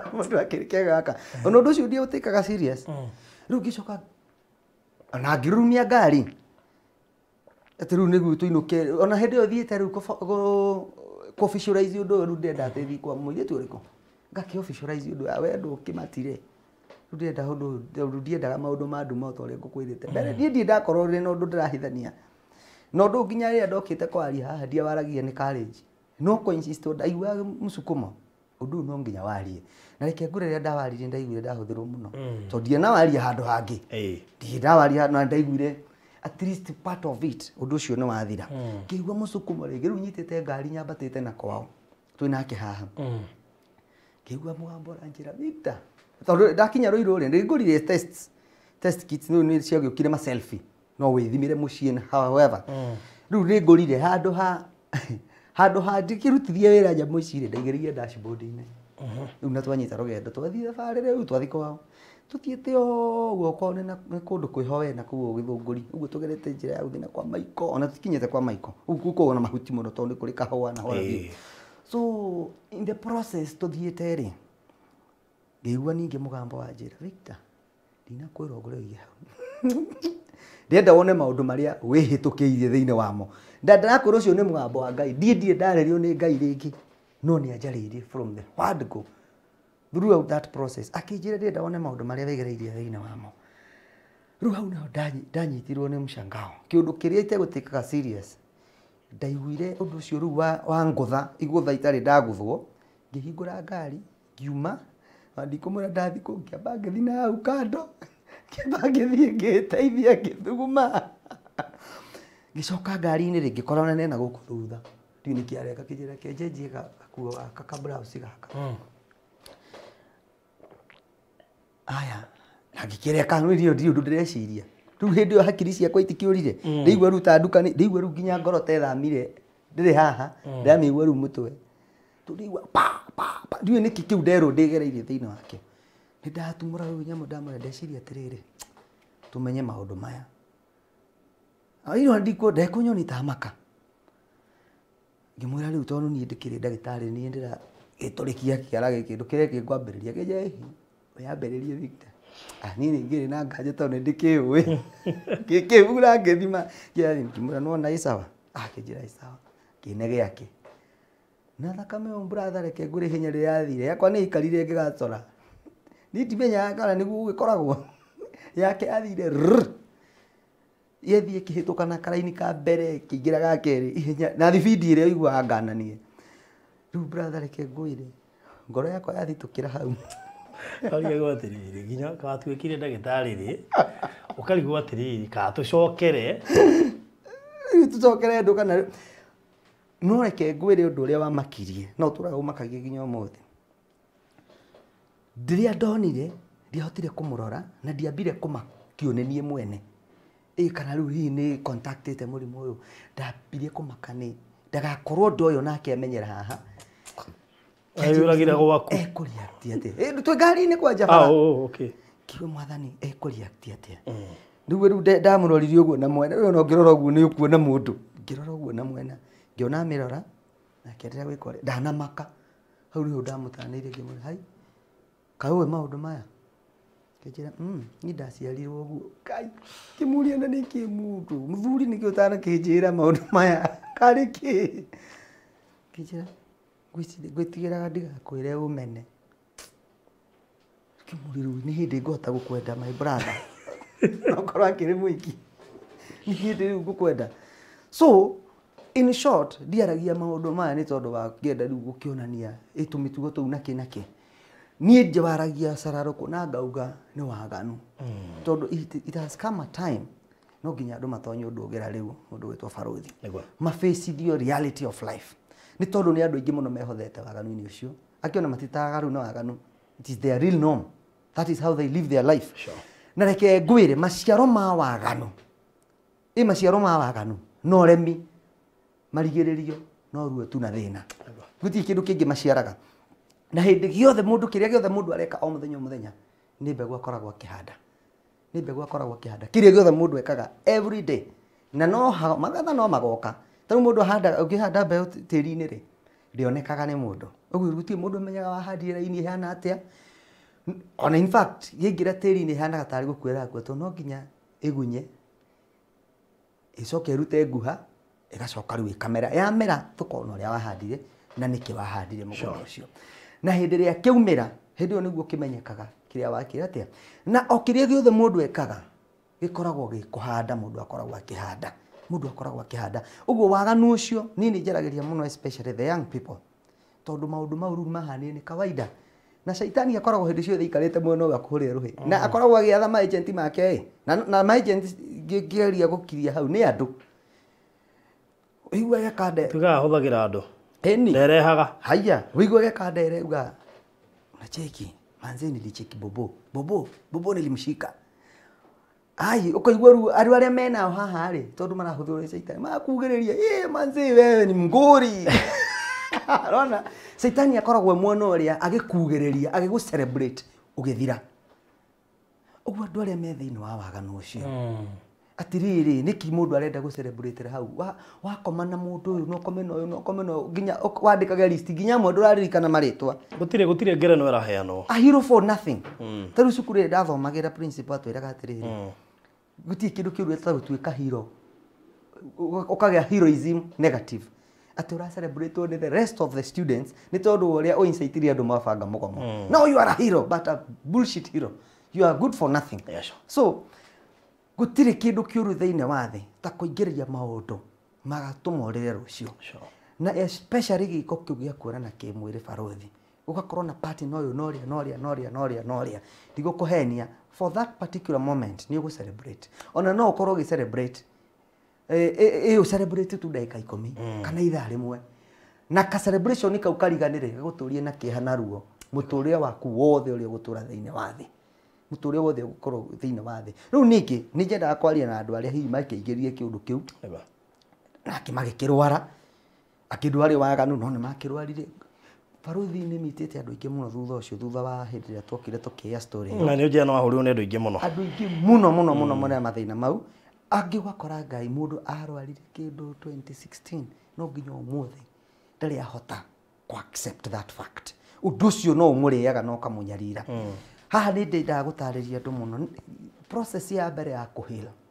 mundu akirike gaka ona undu ucio ndi utikaga serious mm. riu ngicoka mm. na ngirumia ngari ati riu niguo tuinuke ona hindi iyo thiite riu kofficialize undu uyu riu kwa ngaki officialize awe ndu kimatire ma mbere ndirahithania nginya ndokite kwaria haha ndiawaragia ni college no undu no nginya warie na reke ngure rä ndawaririe ndaiguire ndahuthirwo muno mm. to ndie na waria handu hangi ndie ndawaria na ndaiguire at least part of it undu ucio ni wathira mm. ngigua musukumo ringi riu nyitite ngari nyambatite na kwao twinake haha mm. ngigua mugambo ranjira Victor tondu ndakinya rũirũ rĩ nĩngũrire test test kits nĩ nĩ ciagĩũkire ma selfie no wĩthimire mũciĩ however rĩu nĩngũrire handũ ha handu handikirutithie wira njamu ici rä ndaigä dashboard inä uh-huh. rä u na twanyita rå twathiä thabarä rä u twathi kwao tuthiete oguo kwao nä kå kwä hoe na kå gä thå ngå ri å guo tå gerä njä ra ya gå thiä kwa maiko ona tå te kwa maiko å guo kå na mahuti må no tondå nä kå rä kahåa na hora so in the process tå thiä te rä ngä igua ningä må gambo wa njä ra victor ndinakwä ra å ngå rä hau ndä enda wone maå ndå marä a wä hä tå kä irie thä inä wamo ndandarakå rå cio nä må gambo wa ngai ndiä ndirä ndarerio nä ngai rä ngä no nä anjarä from the word go throughout that process akinjä ra ndä ndawone maå ndå marä a wegereirie thä-inä wamo rä u hau naho ndanyitirwo nä mshangao kä å ndå kä rä a itegå tä kaga ndaiguire å ndå å wa ngåtha igåtha itarä ndagåthwo ngä hingå ra ngari ngiuma andikå mwä ra ndathi kå ngä amba ngä thi na hau kando ngä amba ngä thiä ngä teithia ngä thuguma gicoka ngari-inä rä ngä korana nena gå kå thutha ndiu nä kä areka kä njä ra kenjenjie gakuo gaka kabrauci gaka hmm. aya na kä reka rä io ndirä å ndå ndä reciria rä u hä ndä ä yo hakiri ciakwa itikä å rire hmm. ndä igua rä u ta ndä igua rä u nginya ngoro tethamire ndä haha hmm. ndäramä igua rä u må twe tå ndä igua ndiå nä kä kä u nderå ndä gereirie thä inä wake nä ndatumå ra å nyamå ndamå ra atä rä rä tå menye maå ndå maya iroandikwo ah, ndekunywo nä tamaka ngä mwä ra rä u tondå niä ndä kä rä ndagätarä niä ndä ra gä tå rä kia kä ara a gä ngwambä rä ria gä jehi ah, ni nä ngä rä na nganje tondå nä ndä na ngä thima ngä nona ä sawa ah, na thakame å mbå rathareke ngå hinya rä yathire yakwa nä ikarire ngä gacora nitimenya kana nä guo yake athire yethie kihituka na karaini ka mbere kiingira ga keri ihenya na thibidi ire igwa ngananie riu brother reke ngwire ngoro yakwa yathitukira hau arigagwo atiriri nginya katuikire ndagitari ri ukarigwo atiriri ka tucokere riu tucokere ndu kana no reke å rä a wamakirie no turaga umakagia nginya rä ndiria ndonire ndiahotire kumurora na ndiambire kumakio ni nenie mwene kana rä u hihi nä te må rimå å yå ndambirie kå makani ndagakorwo ndo å yå nake amenyera haha ekå ria atä twä ngari-inä kwanja kiugo mwathani ekå ria atä mm. rä u rä u ndamå roririe å guo na mwena rä ona ngä rora å guo nä å kuona må ndå ngä rora å guo na mwena ngä ona mä rora nakäenderea gwä ka ndanamaka hau rä u ndamå tanä irie ngä må hai kaå maå ndå maya ngenjira mm ni ndaciarirwo guo kai kimuria na niki mundu muthuri niki utana kinjira maundu maya kari ki ngenjira ngwitigiraga ndigakwire umene kimuri ru ni hindi ngota gukwenda my brother nokorwo akiri mwiki ni hindi riu ngukwenda so in short ndiaragia ndå maya ni tondå wa ä tå gukionania itu tå u nakä nakä niä njä waragia cararå kå na ngauga nä waganu hmm. tondå it has come a time no nginya andå matonya å ndå å gera rä u må ndå gä two barå thi mabacithio reality of life nä tondå nä andå aingä må no mehothete waganu-inä å cio akäona matitaga rä u nä waganu it is their real norm that is how they live their life sure. na reke ngwä re maciaro ma waganu ä maciaro ma waganu no remi marigä rä rio no ruo tu na thä na gutiä kä ndå kä ngä maciaraga na hindi giothe mundu kiria giothe mundu areka o muthenya o muthenya ni mbegu akoragwo akihanda ni mbegu akoragwo akihanda kiria giothe mundu ekaga every day na no magatha no magoka tarä må ndå ahanda ũngĩhanda mbeũ tĩri-inĩ ni rĩonekaga nĩ ruti ũguo menyaga wa handi ri ni hana atia ona in fact yĩngĩra tiri ni hana gatari gukwira nguo to no nginya ĩgunye ĩcoke ĩrute nguha ĩgacoka rĩu ĩkamera yamera wa handi ri na niki nĩkĩ wahandire mũgũnda ũcio sure na hĩndĩ ĩrĩa kĩaumĩra hĩndĩ ĩyo nĩguo kiria kĩrĩa wakire atĩa na okiria kĩrĩa gĩothe mũndũ ekaga gĩkoragwo gĩ kũhanda mũndũ akoragwo akĩhanda mũndũ akoragwo akĩhanda ũguo waganu ũcio niĩ nĩ njaragĩria mũno especially the young people tondũ maũndũ mau rĩu mahanire nĩ kawaida na shaitani akoragwo hĩndĩ ciothe ikarĩte mwena ũyũ akũhũrĩa rũhĩ mm. na akoragwo agĩatha maĩjenti make ĩ na, na maĩjenti ngĩgeria gũkiria hau nĩ andũ ũiguaga kande tugaga ahũthagĩra andũ Eni. Nderehaga. Haya, wigo ya weka dere uga. Na cheki. Manze ni nilicheki bobo. Bobo, bobo nilimshika. Ai, ukaigua ru aru aria mena haha ri tondu marahuthura shaitani. Makugiriria, "Eh, manze wewe ni mgori." Rona, shaitani akoragwe mwono uria agikugiriria, agigucelebrate ugithira. Uguo andu aria me thiini wa waganu ucio. Mm atiriri niki mundu arenda celebrate ra hau wa wa koma na mundu uyu no koma no no koma no ginya wandikaga list ginya mundu uraririkana maritwa gutire gutire ngere no raha yano a hero for nothing mm. taru tho ndathomagira principal twiraga atiri mm. guti kidu kiu reta gutuika hero ukagia heroism negative ati ura celebrate ni the rest of the students ni tondu uria uincitire andu mabanga mugomo mm. no you are a hero but a bullshit hero you are good for nothing yes. so gutire kindu ndå kä wathe ta kuingiria maundu rä ria maå na especially giko ko kuona na kimwire a kuonana barothi gå na party no yå norä a norä a norä a norä a norä a ndigå for that particular moment ni å celebrate ona no å gi celebrate eh eh ä celebrate tu dai kai komi mm. kana ithaa rimwe na ka celebration ni kau kariganä guturie na kä ha ruo må waku wothe uri gutura a wathe gå muture wothe gukorwo thiini wa thi riu ningi ni nyendaga kwaria na andu aria hihi makiingirie kiundu kiu na kimagikirwara akindwari waganu no ni makirwarire baruthi ni mitete te andå muno thutha ucio thutha wa hä ndä ä rä a twokire tå kä na ni å njia no wahå rä rwo nä andå aingä muno muno muno aingä må mau angä wakora ngai må arwarire kindu 2016 no nginya å måthä ahota å accept that fact no å må rä aga na å mm haha nä ndendaga gå tarä ria andå må process ya mbere ya kå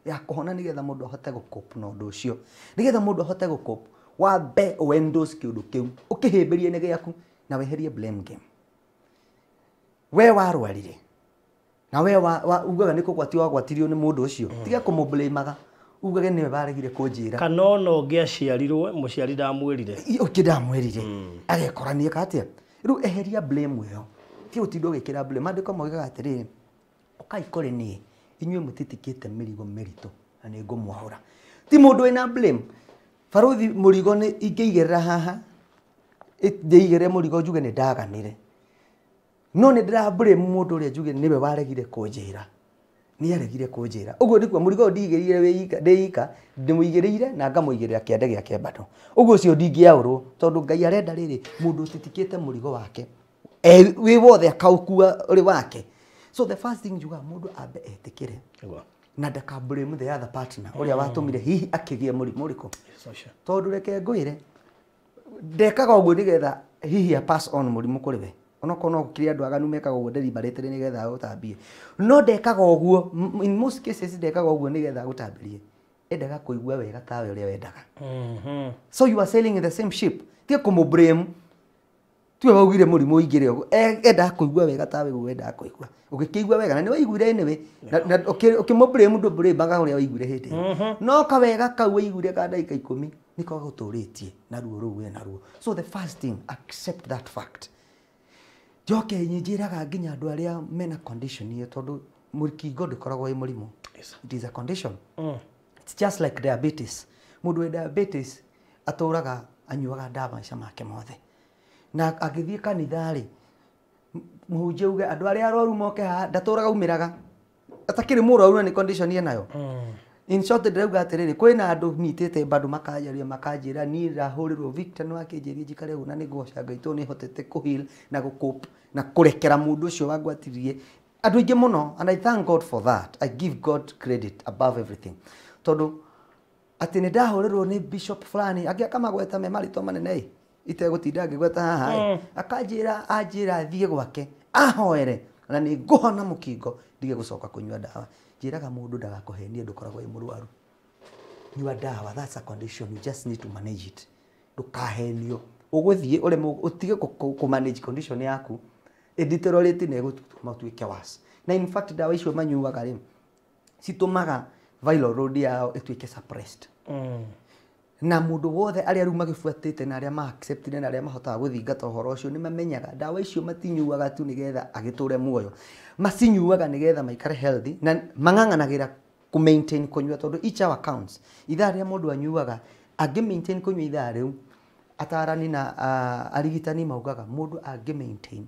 ya kå hona nä getha må ndå ahote gå na å ndå å cio nä getha må ndå ahote gå wambe wendos kä å ndå kä u å kä hä mbä rie nä gä aku na weherie blame game we warwarire na we ugaga nä kå gwatio wagwatirio nä må ndå å cio mm. tiga kå må blamaga ugage nä baregire kå njä ra kana ona å ngä aciarirwo må ciari ndamwä rire å kä ndamwä rire mm. agekorania ka atä a rä u eheria blame ä yo ti gå tindå å gä kä ra mbure mandäko moigaga atä rä rä å te mä rigo mä ritå na nä ngå mwahå ti må ndå na barå thi må rigo igä rä haha ndä igä re må rigo njuge no nä ndä rambå må ndå å rä a waregire kå njä aregire kå njä ra å guo nä ika ndä må na ngamå igä rä ra kĩande gä ake mbando å cio ndingä aå ngai arenda rä rä må ndå å titikä te må rigo wake eh, wi wothe akaukua uri wake so the first thing juga mudu abe etikire na ndakablame the other partner uria watumire hihi akigia murimu uriku tondu reke ngwire ndekaga uguo nigetha hihi a pass on murimu kuri we onoko no gukiri andu aganu mekaga uguo nderibarĩtĩre nigetha utambie no ndekaga uguo in most cases ndekaga uguo nigetha gutambirie endaga kuigua wega tawe uria wendaga mm-hmm. so you are sailing in the same ship tia kumublame tiwe waugire murimu igire uguo enda eh, eh, kuigua wega tawe guo enda kuigua ugikiigua wega na ni waiguire ni we na ukimũblame ndu blame uria waiguire hindi no kawega kau waiguire ka so the first thing accept that fact njoke nyinjiraga nginya andu aria mena condition iyo tondu mũkingo ndũkoragwo wĩ mũrimũ it is a condition mm. it's just like diabetes mũndũ diabetes atũraga anyuaga ndawa make mothe na agithie kanitha ri muje uge adu ari aroru moke ha ndatåraga umĩraga atakirä må na ni condition ye nayo mm. in short the drug at ndĩrauga ko ina adu nyitĩte bado makanjaria makanjĩra niĩ ndahũrĩrwo Victor no akĩnjĩria jikare una ni gocha gaito ni hotete nĩ heal na na gũcope na kurekera mundu ucio wagwatirie adu aingĩ muno and I thank God for that I give God credit above everything todo atĩ nĩ ndahũrĩrwo nĩ bishop fulani angĩaka magweta me maritũ manene itegũtinda gweta haha hmm. ra anjä ra thiä gwake ahoere na nĩ ngũhona mũkingo ndige gũcoka kũnyua ndawa njĩraga mũndũ ndagakũhenie ndũkoragwo wĩ mũrwaru nyua ndawa that's a condition you just need to manage it ndũkahenio ũgũthiĩ ũremwo ũtige kũmanage condition yaku ĩnditerorĩti na ĩgũtũma ũtuĩke na in fact ndawa icio manyuaga rĩ citũmaga viral yao suppressed hmm na mudu wothe ari riu magifuatite na aria accept na aria guthinga to horo ucio ni mamenyaga ndawa icio matinyuaga tu nigetha agiture muoyo macinyuaga nigetha maikare healthy na mang'ang'anagira ku maintain kunyua tondu each our accounts ithaa ria mundu anyuaga angi maintain kunyua ithaa riu atarani na uh, arigitani maugaga mundu angi maintain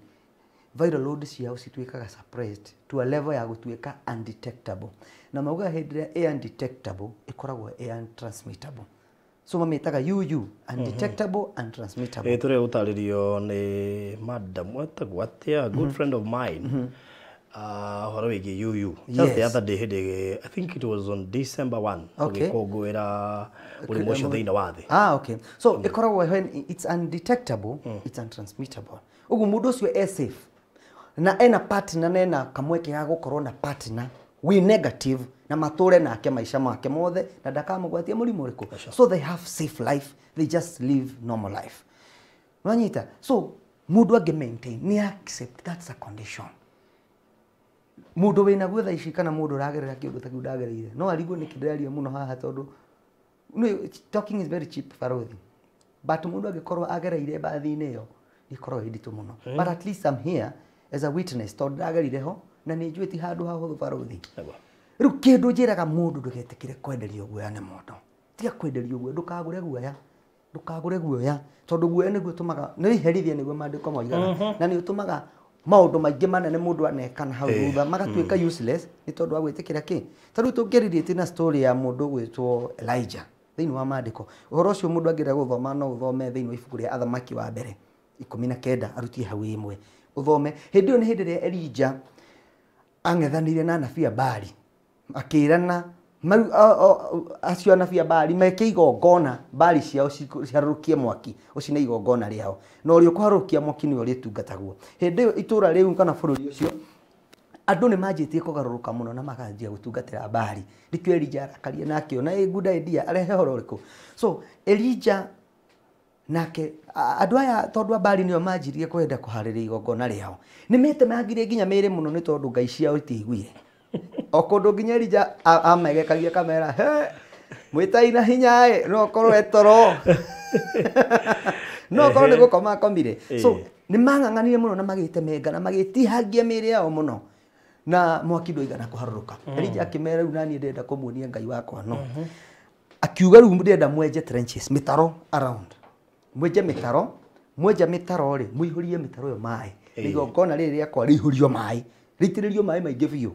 viral load ciao cituĩkaga suppressed to a level ya gũtuĩka undetectable na maugaga hĩndĩ ĩrĩa undetectable ĩkoragwo untransmittable so mamitaga UU undetectable mm -hmm. and transmittable eh tore utaririo ni madam wetagwo atia good mm -hmm. friend of mine mm -hmm. Uh, ah, horo wigi UU just the other day hede I think it was on December 1 okay. gikongwira uri mwisho um, thini wa thi ah okay so mm. ikoragwo when it's undetectable mm. it's untransmittable ugu mundu ucio e safe na ena partner na ena kamweke ya corona partner we negative na mature nake maisha make mothe na ndakamugwatie murimu uriku so they have safe life they just live normal life wanyita so mudu age maintain ni accept that's a condition mudu we na gwetha ishi kana mudu ragerera kiundu ta kiu ndagereire no arigwo ni kindaria muno haha tondu no talking is very cheap barothi but mudu age korwa agereire bathi-inä ä yo ikorwo ä nditå må no hmm. but at least I'm here as a witness tondå ndagerire ho na ni njuä ti handå hahå thå barothi rä u kä ndå njä raga må ndå ndå getä kä re kwenderio guoya nä mondo tiga kwenderio guoya ndå kagå guoya ndå kagå guoya tondå guoya nä guo tå maga nä iherithia nä guo mandä ko moigaga mhm. na nä å tå maga maå ndå maingä manene må ndå anekana hau eh, thutha magatuä ka mm. nä tondå wa gwä tä kä ra kä tarä u tå ngä na story ya må ndå gwä elijah thä wa mandä ko å horo å cio må ndå angä rä gå thoma no å thome thä wa ibuku rä a athamaki wa mbere ikå na kenda arutie hau ä mwe å thome hä ndä ä yo nä na anabii a akirana mau acio anabi a mbari meke igongona mbari ciao ciharũrũkie mwaki ũcine igongona rĩao na ũrĩa ũkũharũrũkia mwaki ni uri tungatagwo ĩyo itura riu kana bũrũri ucio andå ni manjätie kå garå må na makanjia gå tungatä ra mbari nä kä elija arakarie na akä ona nguda endia arehe horo riku so elija nake andå aya tondu a mbari nä o manjirie kwenda kå igongona riao ao nä metemangire nginya mä muno ni tondu nä tondå ngai ciao itiiguire o kundu nginya rija amegekagia kamera he mwitai na hinya ä no korwo etoro no korwo nä gå koma so nä mang'ang'anire må na magä temenga na magä tihangia rä yao må na mwaki ndoigana kå rija mm. akä u naniä ndärenda kå ngai wakwa no mm-hmm. akiuga rä u ndärenda trenches mä around mwenje mä taro mwenja mä taro rä yo maä igongona rä rä akwa rä ihå rio maä rä itä rä rio maä maingä biå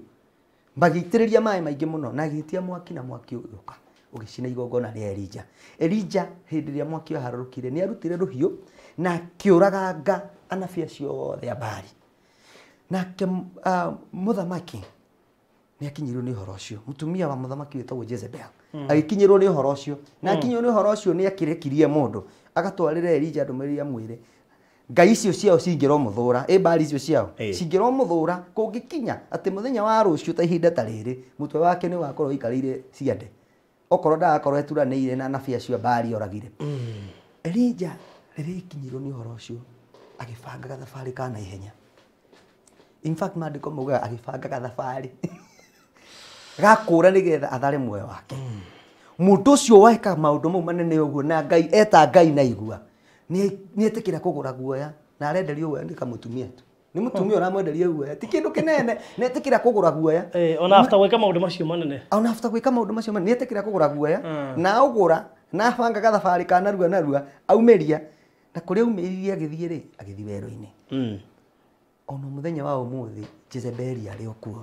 magitiriria mai maingi muno na gitia mwaki na mwaki ũgĩũka ugicina igongona ni Elija. Elija hindiria ĩrĩa mwaki waharũrũkire ni arutire rũhiũ na akĩũraganga anabii acio othe a Baali. Nake uh, mũthamaki ni akinyĩirwo ni horo cio mutumia wa mũthamaki wĩtagwo Jezebel mm. agĩkinyĩrwo ni horo cio na hmm. akinyĩrwo ni horo cio ni akirekirie mundu agatwarire Elija ndumiria mwire ngai icio ciao cingĩra mũthũra ĩ mbari icio ciao cingĩra mũthũra kũngĩkinya ati muthenya wa rucio ta ihinda ta riri mutwe wake ni wakorwo ikarire ciande okorwo ndagakorwo eturanĩire na nabii acio mbari oragire mm. elija rĩrĩa ikinyirwo nĩ ũhoro ũcio agĩbanga thabari kana ihenya in fact maandĩko maugaga agĩbanga gathabarĩ ni getha athare muwe wake mm. mũndũ ũcio waika maũndũ mau manene ũguo na ngai eta ngai naigua nä etä kä ra kå gå guoya na arenderio guoya nä kamutumia tu nä må tumia å oh. ramwenderia guoya ti kä ndå kä nene nä etä kä ra kå gå ra guoya eh, ona gwä ka maå ndå macio manene ona gwä ka maå ndå macio manene nä etä kä ra kå gå ra guoya ah. na å gå ra na abangaga thabarä ka narua narua aumä na kå rä aumä ririe agä thiä rä agä thiä werå hmm. ona må wa å må thä jezebeli arä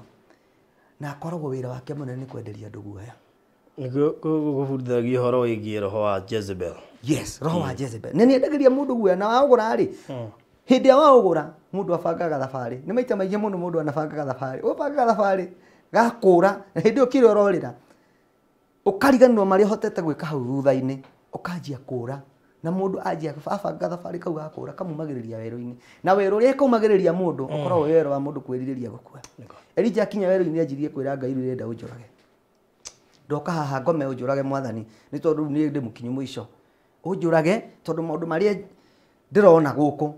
na akoragwo wä ra wake må nene nä kwenderia andå guoya å horo wigie roho wa Jezebel roho wa Jezebel na niendagiria mundu guya na waugura ri hindi hmm. ya waugura mundu abangaga thabari ni maita maingĩ mũno mundu anabangaga thabari ubangaga thabari gakura na hindi ukire urorira ukariganirwo maria hotete gwika hau thutha-ini ukanjia kura na mundu anjia abanga thabari kau gakura kamumagiriria wero-ini na wero uria kaumagiriria mundu ukoragwo hmm. wero wa mundu kwiririria gukua Elija akinya wero-ini anjirie kwira Ngai rĩu rĩrenda ũnjũrage ndoka haha ngome unjurage mwathani nä tondå rä u nä ndä må kinyu må ico unjurage tondå maå ndå marä ndärona gå kå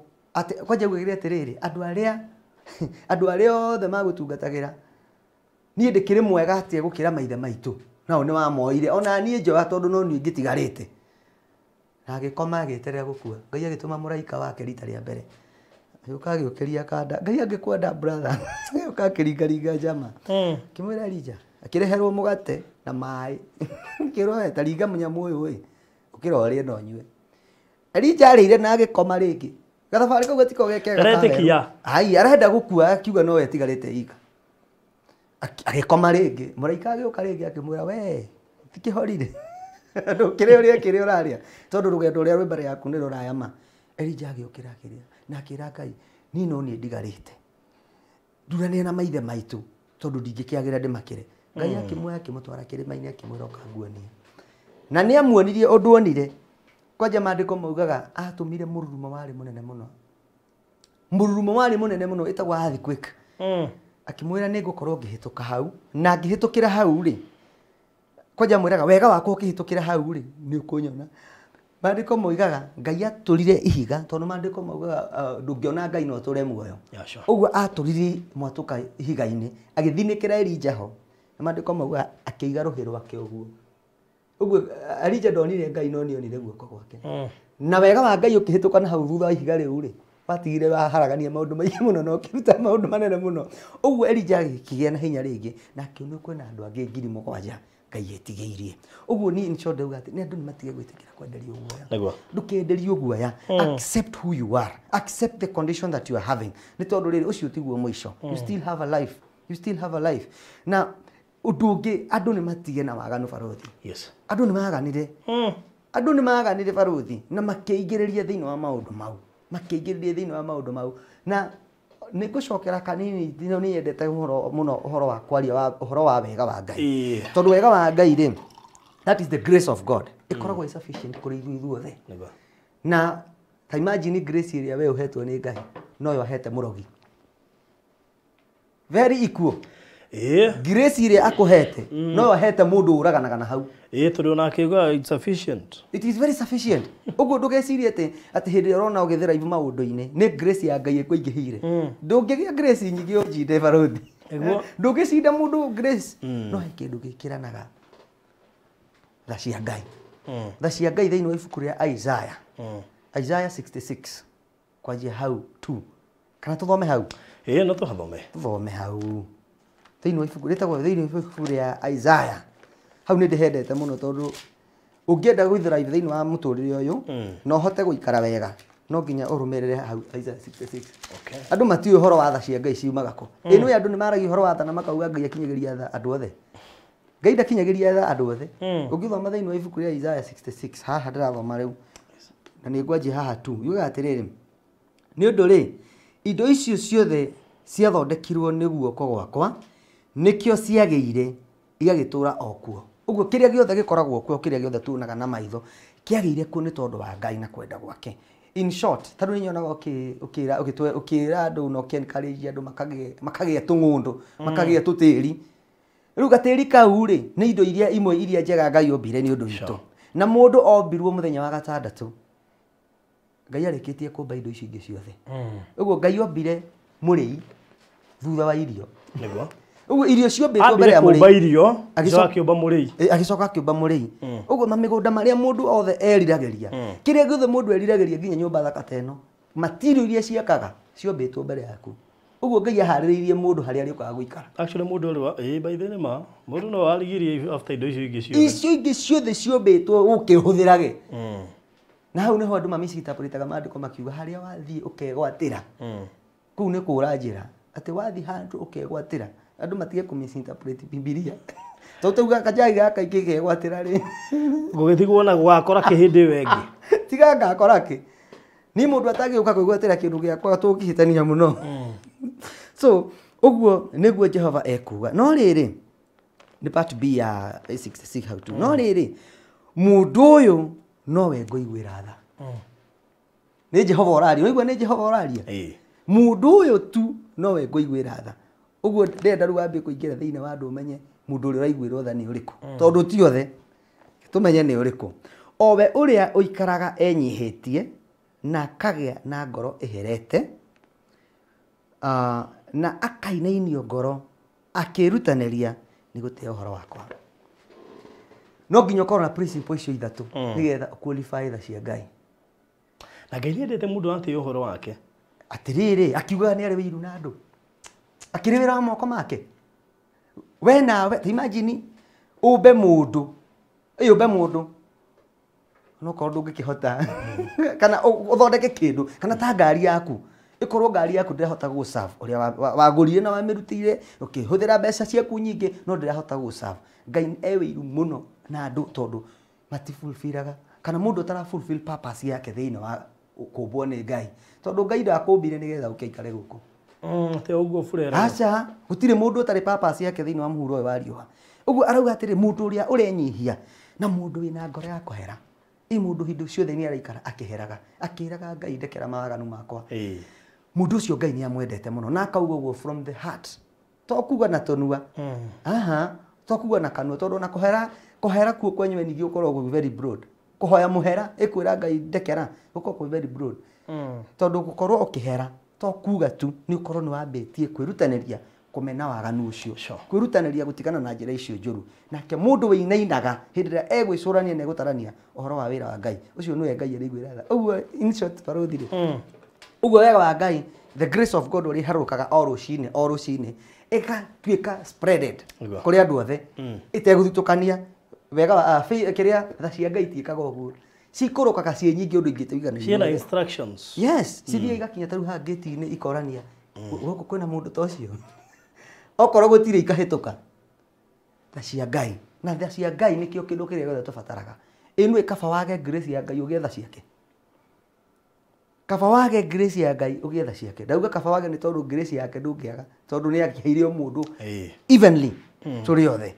kwanja gwä atä rä rä andå arä a andå arä othe magå tungatagä ra niä ndä kä rä mwega atä gå kä ra maithe maitå nao nä wamoire ona niä njoya tondå no niä ngä tigarä te na agä koma agä eterera gå kua ngai agä tå ma må raika wake rita rä a mbere agä å ka agä å kä ria kanda ngai angä kwenda agä å ka akä ringaringa njama hmm. kä mwä ra rija akä reherwo må gate na maĩ ngĩrora ta ringa mũnyamũ ũyũ ĩ ngũkĩra ũrĩe no nyue Elija arĩire na agĩkoma rĩngĩ gathabarĩ kau gatiko rete kia ai ara henda gukua kiuga no etigarĩte ika agĩkoma rĩngĩ mũraika agĩũka rĩngĩ akimwira we tikĩhorire kire ũrĩa akire uraria tondu rugendo rũrĩa rwimbare yaku ni rũraya ma Elija ukira akĩrĩa na kira kai niĩ no niĩ ndigarĩte nduranĩre na maithe maitu tondu ndingikiagira ndimakire ngai mm. akimuoya akimutwara kĩrĩma-inĩ akimwĩra ũkanguonia na ni amuonirie ũndũ onire kwanja maandĩko maugaga atũmire mũrurumo warĩ mũnene mũno mũrurumo warĩ mũnene mũno ĩtagwo earthquake mm. akĩmwĩra nĩ ngũkorwo ngĩhĩtũka hau na ngĩhĩtũkĩra hau rĩ kwanja mwĩraga wega wakwa ũkĩhĩtũkĩra hau rĩ nĩ ũkũnyona maandĩko moigaga ngai atũrire ihiga tondũ maandĩko maugaga ah, ndũngĩona ngai no tũre muoyo ũguo atũrire mwatũka ihiga-inĩ agĩthinĩkĩra elija ho na mandiko mauga akiiga rũhĩ rwake uguo uguo arija donire Ngai no nĩonire guoko gwake hmm. na wega wa Ngai ukihituka na hau thutha ihiga riu ri watigire waharagania maundu maingi muno na ũkĩruta maundu manene muno uguo arija agĩkĩgĩa na hinya ringi na akĩonio kwĩna andu angĩ ngiri mũgwanja Ngai etigeirie uguo ni nĩco ndauga ati ni andu ni matige gwitikira uguo ya guoya uguo ya hmm. accept who you are accept the condition that you are having ni tondu rĩrĩ ucio tiguo mũico you hmm. still have a life you still have a life now undu ungi andu ni matige na waganu baruthi yes andu ni maganire mm. andu ni maganire baruthi na makiingiriria thiini wa maundu mau makiingiriria thiini wa maundu mau na nä ngå cokera kanini nä yendete må no å horo wa kwaria å horo wa wega wa ngai tondå wega wa ngai rä that is the grace of god ä hmm. koragwo kå rä ithu ithuothe na ta imagine grace ä rä a we å hetwo nä ngai noyo ahete må rogi very equal grace ile akuhete mm. no hete mundu uraganaga na hau ä tondå ona akä gua å guo ndå gecirie atä hä ndä ä rona å gä thera ibu maå ndå-inä nä grace ya ngai ä kå ingä hire mm. ndå ngä gä a grace nyingä å njinde barothi eh, ndå ngä cinda må ndå grace mm. no he kä ndå gä kä ranaga tha cia ngai tha cia ngai thä inä wa ibuku rä a isaya isaya 66 kwanjia hau tu kana tå thome hau ä no tå hathome tå thome hau thiini wa ibuku ritagwo thiini wa ibuku ria Isaiah hau ni ndihedete muno tondu ungienda gwithira thiini wa muturire uyu hmm. no hote guikara wega no nginya urumirire hau Isaiah 66 okay andu matiũ horo wa tha cia ngai ciumaga ko ĩno mm. andu ni å horo wa tha na makauga ngai akinyagiria tha andu othe ngai ndakinyagiria tha andu othe ungithoma hmm. thiini wa ibuku ria Isaiah 66 haha ndirathoma riu na nä ngwanjia haha tu yugaga atĩrĩrĩ nĩ ũndũ rĩ indo icio ciothe ciathondekirwo nä guoko gwakwa nikio ciageire igagitura okuo kuo kiria kĩrĩa gikoragwo gĩkoragwo kuo kĩrĩa gĩothe tuonaga na maitho kĩageire kuo ni tondu wa ngai na kwenda gwake in short tondũ nĩ nyonaga ũkĩra ũkĩra andũ na makage andũ makagĩa makage mm. makagĩa tũtĩri rĩu gatĩri kau ri ni indo iria imwe iria njega ngai obire ni ũndũ witũ na mũndũ obirwo muthenya wa gatandatũ ngai arĩkĩtie kũmba indo icio ingĩ ciothe mm. ũguo ngai obire muri thutha wa irio nĩguo ugo irio ciombĩtwo mbere ya mũrĩi irio agicoka akĩũmba muri agicoka akĩũmba mũrĩi hmm. uguo mamĩgũnda marĩa mũndũ othe eriragĩria hmm. kĩrĩa gĩothe mũndũ eriragĩria nginya nyũmba thaka teno matirio iria ciakaga ciombĩtwo mbere yaku uguo ngai aharĩrĩirie mũndũ harĩa arĩũkaga gũikara actually mũndũ ũrĩ wa ĩ by the ma mũndũ no warigirie after indo icio ingĩ ciothe icio ingĩ ciothe ciombĩtwo ũkĩhũthĩrage hmm. na hau nĩho andũ mamĩcitapũrĩtaga maandĩko makiuga harĩa wathiĩ ũkegwatĩra kũu nĩ kũra njĩra atĩ wathiĩ handũ ũkegwatĩra andu matige kå misinterpret bibilia tåtauga kajagi gaka ingä gegwatä rä gå gä thigwo na gågakora kä hä ndä ä wengä tiga kä ni må ndå atagä å ka kwä gwatä ra kä ndå gä akwa tå hä tania må no mm. so å guo nä guo jehova ekuga no rä rä nä part b ya 66 how no rä rä må ndå å yå nowe ngå iguä ra tha mm. nä jehova å raria å igua nä jehova å raria må ndå å yå tu no ngå iguä ra tha uguo ndenda rä wambie kå ingä ra thä wa andå å menye må ndå å rä a å raiguä rwo nä å rä mm. kå tondå ti othe tå menye nä å rä kå owe å rä a å ikaraga enyihä tie na akagä a na ngoro ä herete ah, na akainainio ngoro akä rutanä nä gå tea å horo wakwa no nginya å na principle icio ithatå mm. nä getha qualify tha cia ngai na ngai nä endete må ndå atä å horo wake atärä rä akiugaga nä arä wä iru na andå akireberera moko make we nawe imagine umbe mundu yumbe mundu nokorwo ndungikihota kana uthondeke kindu kana ta ngari yaku ikorwo ngari yaku ndirahota gucave uria wagurire na wamirutire ukihuthira mbeca ciaku nyingi no ndirahota gucave ngai eweiru muno na andu tondu matibulfiraga kana mundu utarabulfil purpose yake thiini wa kumbwo ni ngai tondu ngai ndakũmbire nigetha ukiaikare guku Mm, te uguo furera acha gutire mundu utari purpose yake thiini wa muhuro wa riuha uguo arauga atiri mundu uria urenyihia na mundu wina ngoro ya kuhera i mundu hindu ciothe ni araikara akiheraga akiraga ngai ndekera mawaganu makwa hey. mundu ucio ngai ni amwendete muno na akauga uguo from the heart to kuga na tonua hmm. aha to kuga na kanua tondu na kuhera kuhera kuo kwenyewe ningĩ ũkorwo gwĩ very broad kũhoya mũhera ĩkwĩra ngai ndekera gũkorwo kwĩ very broad mm. tondũ gũkorwo ũkĩhera to kuga tu ni å ni nä wambätie kumena waganu ucio kwirutaniria gutikana na njira icio njuru nake mundu winainaga hindi ria egwicurania na egutarania uhoro wa wira wa ngai ucio niwe ngai ariguira tha uguo in short parodi ri uguo wega wa ngai the grace of god uri harukaga o ruciini o ruciini ikatuika spreaded kuri andu othe hmm. iteguthitukania wega wa ah, kiria tha cia ngai tikaga uguo cikũrũka gacie nyingĩ ũndũ ndå ciena instructions yes mm. cithiĩ igakinya taru ha gate-inĩ ikorania gũkũ kwĩna mũndũ ta ũcio okorwo gũtirĩ ikahĩtũka ta cia ngai na tha cia ngai nĩkĩo kĩndũ kĩrĩa gĩothe tũbataraga ĩnũĩ kaba wage grace ya ngai ũgĩetha ciake kaba wage grace ya ngai ũgĩetha ciake ndauga kaba wage nĩ tondũ grace yake ndũngĩaga tondũ nĩ agĩheire o mũndũ evenly mm. tũrĩ othe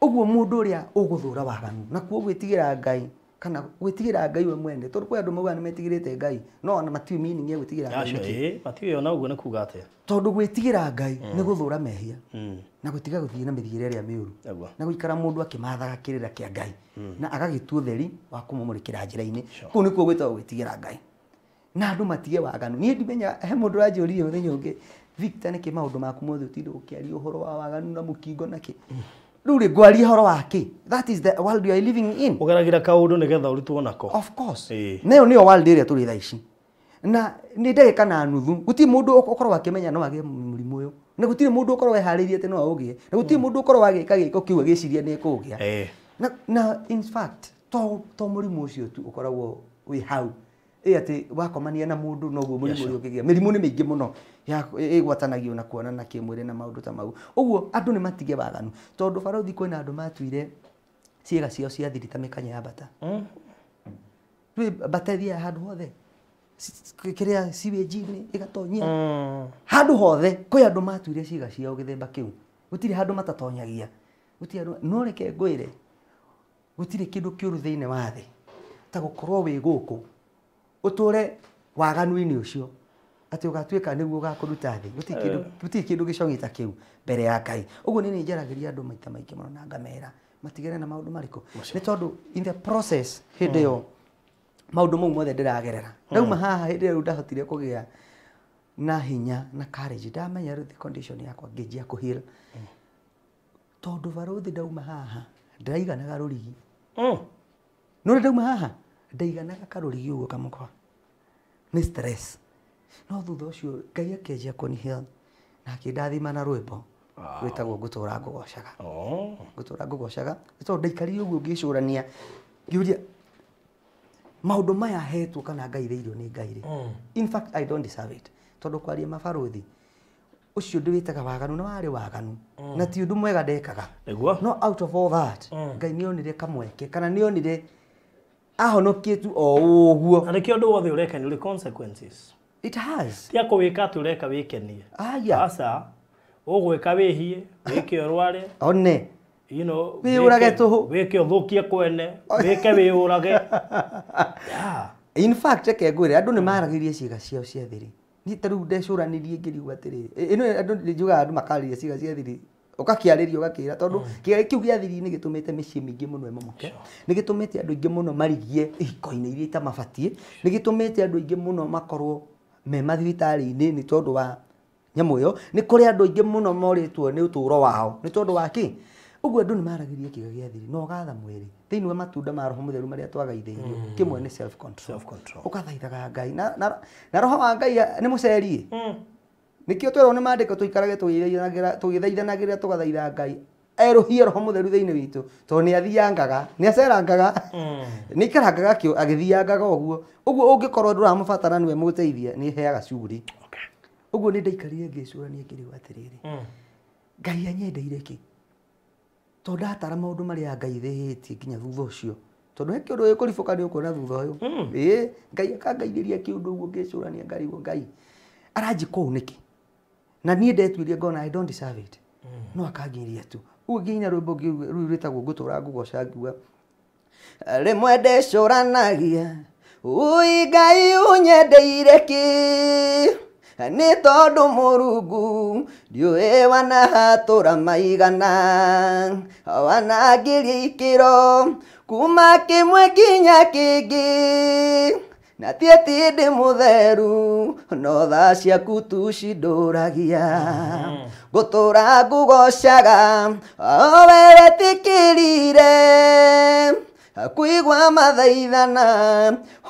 ũguo mũndũ ũrĩa ũgũthũra waganu na kuo gwĩtigĩra ngai kana gwitigira ngai we mwene tondu kwi andu mauga ni metigirite ngai no ona matiwi meaning ya gwitigira ngai niki matiwi ona uguo ni kuga atia tondu gwitigira ngai mm. ni mehia mm. na gå thiä na mithigire ria miuru na guikara mundu akimathaga kirira kia ngai na agagitua theri wa kumumurikira njira-ini kuu nikuo gwitagwo gwitigira ngai na andu matige waganu niä ndimenya he må ndå ranjåririe må thenya å ngä victor nä kä maå ndå maku mothe å tindå gå kä aria å horo wa waganu na må kingo nakä mm riu rä horo wakä that is the world you are living in ugeragira kaundu nigetha uritwo nako of course neyo niyo world iria turi thaici na ni ndagä kana nuthu gå tirä må ndå menya no agä må yo na gå tirä må ndå å korwo no aå na gå tirä må mm. ndå å korwo agä ka gä ko kä u agä ciria to må rimå tu å koragwo wä hau ä atä wakomania na må ndå noguo må rimå å rä a å kä gia mä rimå nä mä ingä må na kuonana kä na maå ndå ta mau å guo andå nä matige waganu tondå barauthi na andå matuire ciäga ciao cia thiri ta mä kanya ya mbata rä hmm. mbata ithia handå hothe kä rä a ciwänji-inä ä gatonyia handå hmm. hothe kwä andå matuire ciäga ciao gä themba kä u gå tirä handå matatonyagia no reke ngwä re gå tirä kä ndå kä å ru thä inä wa thä ta gå korwo wä utore waganu-inä å cio atä å gatuä ka nä guti kindu gakåruta thä gå tirä eh. mbere ya kai å nini nä andu maita maingä må na ngamera matigere na maå mariko ni tondu in the process ndä ä yo maå mau mothe ndiragerera ragerera hmm. ndauma haha hä yo ndahotire kugia na hinya na courage ndamenya rä condition yakwa ngänjia kå hil hmm. tondå barå thä ndauma haha ndiraiganaga rurigi rigi no ndauma haha ndaiganaga karå rigi å nĩ stress no thutha ũcio ngai akĩanjia kũnihia na akĩndathima na rwĩmbo rwĩtagwo ngũtũra ngũgocaga oh. ngũtũra ngũgocaga nĩ tondũ ndaikarire ũguo ngĩcũrania ngĩũria maũndũ maya hetwo kana ngairĩirio nĩ ngai rĩ hmm. in fact i don't deserve it tondũ kwaria mabarũthi ũcio ndĩwĩtaga waganu na warĩ waganu hmm. na ti ũndũ mwega ndekaga no out of all that hmm. ngai nĩonire kamweke kana nĩonire ahonokitu o uguo na rikio ndu wothe ureka ni consequences it has tia kuwika ati ureka wikenie aya asa ugwika wihie wike urware one you know wiurage tuhu wike uthukie kwene wike wiurage yeah in fact reke ngwire andu ni maragirie ciiga ciao cia thiri ni ta riu ndecuranirie ngirigua atiriri ino andu njugaga andu makaririe ciga cia thiri ukakiarĩria ũgakĩra tondũ mm. kĩgai kĩu gĩa thiri nĩ gĩtũmĩte mĩciĩ mĩingĩ mũno ni nĩ gĩtũmĩte andũ aingĩ mũno marigie ihiko-inĩ iria itamabatiĩ nĩ gĩtũmĩte andũ aingĩ mũno makorwo me mathibitarĩ-inĩ ni tondũ wa nyamũ ĩyo nĩ kũrĩ andũ aingĩ mũno morĩtwo nĩ ũtũũro wao ni tondũ wa kĩ ũguo andũ nĩ maragĩria kĩga gĩa thiri na ũgatha mwĩrĩ thĩinĩ wa matunda ma roho mũtheru marĩa twagaithĩirio mm. kĩmwe ni self control ũgathaithaga ngai na roho wa ngai nĩ mũcerie mm nikio twirwo ni mandiko tuikarage tugithaithanagira tugathaitha ngai eruhie roho mutheru thiini witu to ni athiangaga ni acerangaga mm. ni ikarangaga kio agithiangaga uguo uguo ungikorwo nduramubatara niwe muteithie ni heaga cuguri uguo ni ndaikarire ngicurania ngirigwo atiriri mm. ngai anyendeire ki to ndatara maundu maria ngai thihitie nginya thutha ucio tondu he kiundu gikuribuka ni ukuona thutha uyu ii mm. ngai akangaithĩria kiundu uguo ngicurania ngarigwo ngai aranjika ũũ nĩkĩ na niä ndetuirie ngona i don't deserve it no akanginyria tu uo nginya rwä mbo rä u rä tagwo ngå tå ra ngå ndecoranagia ui ngai å nyendeire kä nä tondå må rungu ndi å ä wana hatå ra maigana wanangä ria ikä ro kuma kä mwe nginya kä ngä na ti ati ndä må theru no thaa ciaku tu cindåragia mm-hmm. ngå tå ra ngå gocaga o wewe tä kä rire kuigwa mathaithana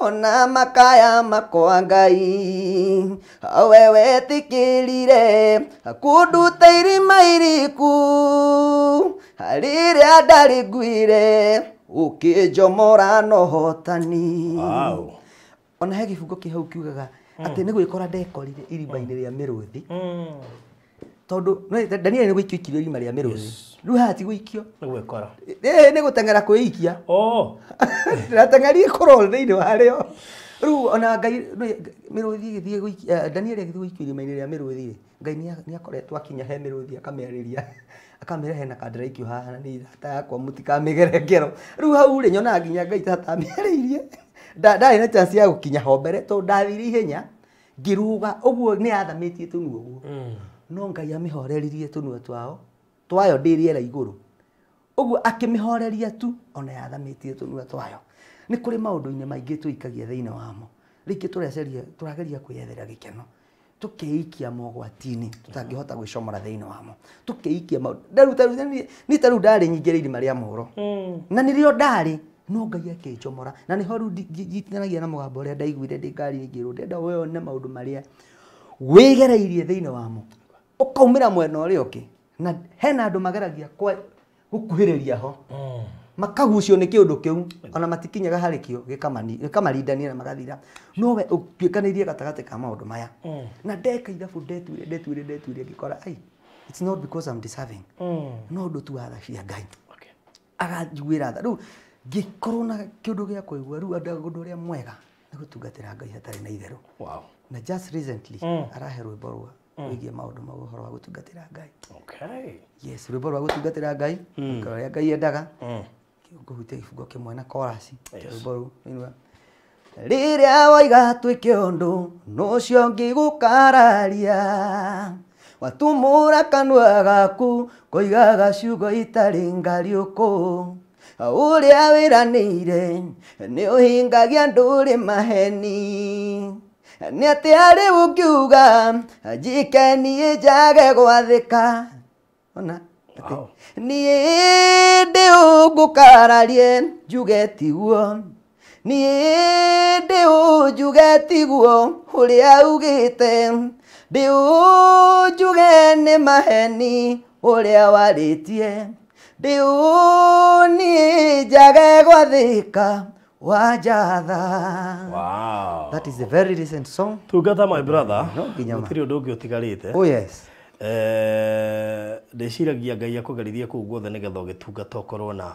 ona makaya makwa ngai awe wetikirire kunduta irima iriku å kä njomora no hotani wow ona he gĩbungo kĩ hau kiugaga hmm. atĩ nĩ gwĩkora ndekorire irima-inĩ rĩa mĩrũthi tondå daniel nä gå ikio ikirio irima rä a mä rå rä rä u hati gå ikio nä gå teng'era kwä ikia ndateng'erie kå rol thä inä warä o rä u ona ngai mä rå thi gä daniel agä thiä gå ikio irima-inä rä a mä rå thi ngai nä akoretwo akinya he mä rå thi akamä arä akamä rehe na kandä raikio haha na nä irata yakwa må tikamä gere ngero rä u hau rä nyonaga nginya ngai tatatamä arä irie ndarä na chance ya gå kinya ho mbere tondå ndathire ihenya ngiruga å guo nä athamä tå nuo guo mm. no ngai amä horeririe tå nuo twao twayo ndä rä era igå rå å guo akä mä horeria tu ona yathamä tie tå nuo twayo nä kå rä maå ndå-inä maingä twä ikagia thä inä wamo rä ngä tå rageria kwä ethera gä keno tå kä ikia mogwati tå tangä hota gwä comora thä inä wamo tå kä ikia maå nä tarä u ndarä nyingä rä irima rä a må na nä rä o ndarä no ngai akĩnjomora na nĩho rĩu njitithanagia na mũgambo ũrĩa ndaiguire ndĩ ngari ingĩrwo ndenda wone maũndũ marĩa wĩgereirie thĩinĩ wamo ũkaumĩra mwena ũrĩa ũngĩ na hena andũ mageragia kwa gũkuhĩrĩria ho mm. makagucio nĩ kĩũndũ kĩu ona matikinyaga harĩ kĩo gĩkamarindania na magathira nowe ũtuĩkanĩirie gatagatĩ ka maũndũ maya mm. na ndeka ithabu ndetuire ndetuire ndetuire ngĩkora ai it's not because I'm deserving mm. no ũndũ tu watha cia Ngai akanjiguĩra tha rĩu ngikorwo na kiundu gia kuigua riu anda undu uria mwega ni gutungatira ngai hatari na itheru wow. na just recently mm. arahe rwimbo rwa wigie mm. maundu ma uhoro wa gutungatira ngai okay. yes rwimbo rwa gutungatira ngai mm. rwa ngai endaga mm. nguhutia gibungo kimwe na chorus yes. rwimbo ruu riria waiga twike undu nucio ngigukararia watumura kanua gaku koigaga ciugo itari ngariuku uria wiranire ni uhingagia nduri maheni nä atä arä å ngä uga njike niä njage ona niä ndä å ngå kararie njuge tiguo niä ndä å tiguo å rä a ujuge te ndä å njuge nä maheni å rä a warä tie ndiuni jage gwathika wanjatha wow. that is a very recent song tungata my brother gũtirĩ ũndũ ũngĩ ũtigarĩte oh yes eh, ndĩciragia ngai akũgerithie kũu guothe nĩgetha ũgĩtungata ũkorwo na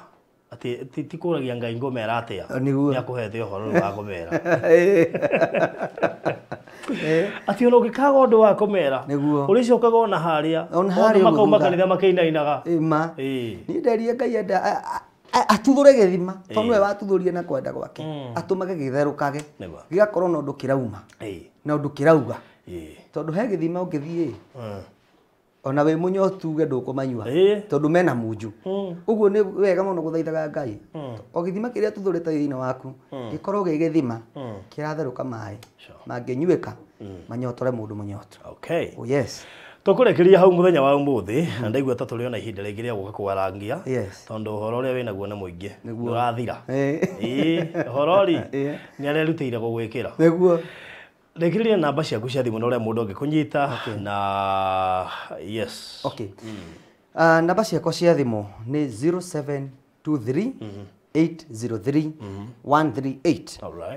ati ti ti kũragia ngai ngomera atĩa nĩguo nĩakũhete ũhoro wa ngomera Eh. atĩ ona ũngĩkaga ũndũ wa kũmera nĩguo kaga ona harĩa ona harĩa makauma kanitha makĩinainaga ma ni nderie ngai enda atuthure gĩthima tondũ we watuthuria na kwenda gwake hmm. atũmage gĩtherũkage gĩgakorwo na ũndũ kĩrauma na ũndũ kĩrauga tondũ he gĩthima ũngĩthiĩ ona wä må nyotu uge ndå kå manyua tondå mena munju å hmm. guo nä wega må no gå thaithaga ngai hmm. o gä thima kä rä a thå rä te thä-inä waku hmm. gä korwo gä gä thima kä ratherå ka maä mangä nyuä ka manyotore må ndå må nyotu oh, tũkũrekeria hau thenya wa ũmũthĩ na ndaigua ta rä ona ihinda rĩngĩ rĩa gũka kwarangia å rä a wä naguo nĩ mũingĩ ndũrathira ĩĩ ũhoro-rĩ nĩ arerutĩire guo rekereria namba ciaku cia thimå na å rä a må ndå angä kå nyita na mm. uh, namba ciakwa cia thimå nä 0723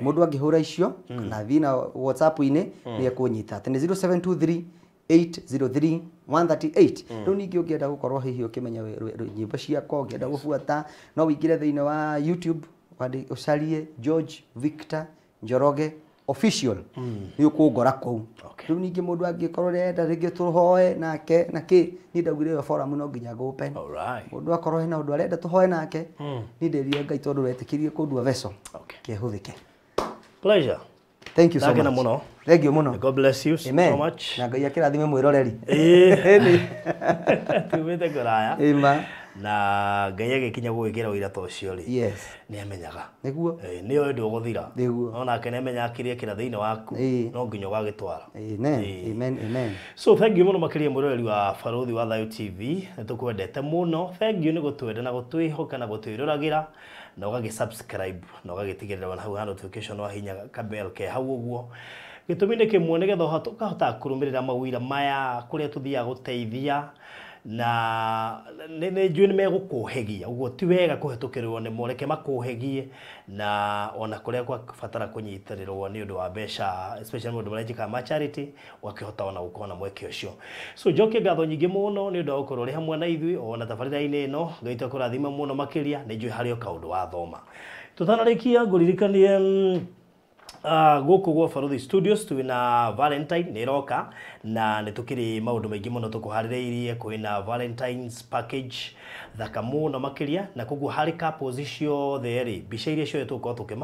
må ndå angä hå ra icio kana mm. thiä na whatsapp-inä nä ekånyita atä nä 0723 803 138 rä ningä å ngä enda gå korwo hihi å kä menya nyĩmbo ciakwa å ngä enda gå buata no wä ingä re thä inä wa youtube å carie george victor njoroge official mm. yuko gora ko okay. ru ningi mudu ningä må ndå angä korwo rä nake na kä niä ndaugire ä yo forum no ginya go pen må ndå akorwo hena å ndu arenda tuhoe nake mm. ni ndärire ngai tondu wetikirie kä ndu aveso okay. ke huthike pleasure Thank you so much. Muno. Thank you muno. God bless you so Amen. so much. Na ngai thime mwiroreri. Eh. tuwe te kuraya. Amen. na ngai agäkinya gå gä kä ra å ira ta å cio rä nä amenyaga näguo nä oä ndå å gå thira onake nä amenyaga kä rä ekä ra thä inä waku no nginya å gagä twara so thengiå må no makä ria mwä roreri wa barå wa thayå tv nä tå kwendete må no thengiå nä gå twenda na gå twä hoka na gå twä rå ragä ra na å gagä na å gagä tigä rä ra hau hanotification wa hinya kabel ke hau å guo gä tå mi nä kä mwe nä getha å kahotaga kå rå mä rä ra mawira maya kå rä a tå thiaga gå teithia na nä njuä nä megå kå hegia å guo ti wega kå hetå kä rwo nä moreke makå hegie na ona kå rä a gwabatara kå nyitä rä rwo nä å ndå wa mbeca må ndå marä njä ma hota ona gå korwo na mweke å cio so njoke ngatho nyingä må no nä å ndå wa gå korwo rä hamwe na ithuĩ ona tabarä rainä ä no ngai twakå rathima må no makä ria nä njuä harä o kaå ndå thoma tå tanarä kia ngå ririkanie Uh, gå kå gwa barothi studios twä na valentine nä roka na nä tå kä rä maå ndå maingä må no tå kå harä rä irie kwä na valentines package thaka muno makiria na kugu harä couples icio the rä mbica iria ciothe tåkorwo tå kä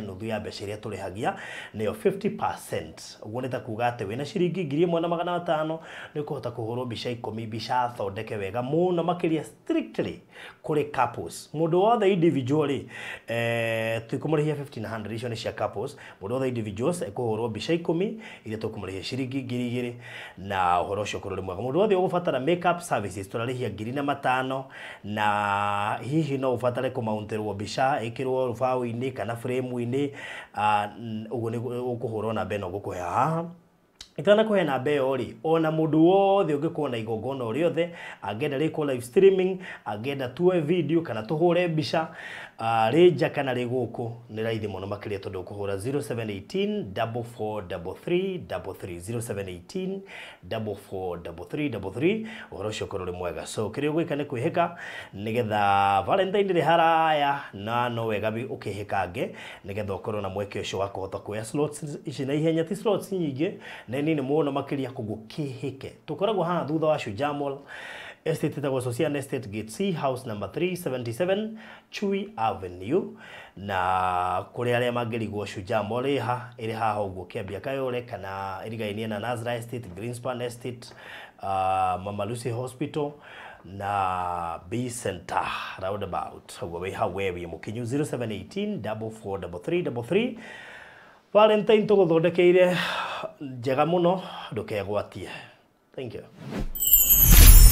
nuthu ya beceria iria tå 50 guo ta kugate atä wä na ciringi ngiri mwana magana matano ni kå hota kå hå rwo mbica thondeke wega muno makiria strictly kuri couples mundu wothe individually eh tukumurihia 1500 icio ni cia couples mundu wothe individuals ekuhurwo mbica ikumi iria tukumurihia shiringi ngiri ngiri na uhoro ucio kururi mwega mundu wothe ugubatara makeup services turarihia ngiri na matano na hihi no ubatare kumauntirwo mbica ikirwo rubao-ini kana frame-ini uguo ah, uh, ukuhurwo namba ĩno ngũkũhe haha itana kuhe namba beo rĩ ona mũndũ wothe ũngĩkorwo na igongona o rĩothe angĩenda live streaming angĩenda tuwe video kana tũhũre mbica uh, ah, rä njaka rä gå kå nä raithi må no makä ria tondå kå hå ra 07184433301718443333 å horo å cio korwo rä mwega so kä rä å gwä ka nä kwä hä ka nä getha valentine rä haraya na no wega å kä hä kange nä getha å korwo na mweke å cio wa kå hota kuoya ici na ihenya ti nyingä nä må no makä ria koguo kä hä ke tå koragwo haha thutha wa shujamol Estate social Estate Gate C House number 377 Chui Avenue na kuri aria mangerigwo Shujaa Mall ha iri haha uguo kiambia kayore kana irigainie na Nazra Estate Greenspan Estate uh, Mama Lucy Hospital na B Center roundabout uguo wi hau we wi mukinyu 0718 443333 Valentine tuguthondekeire njega muno ndukegwatie thank you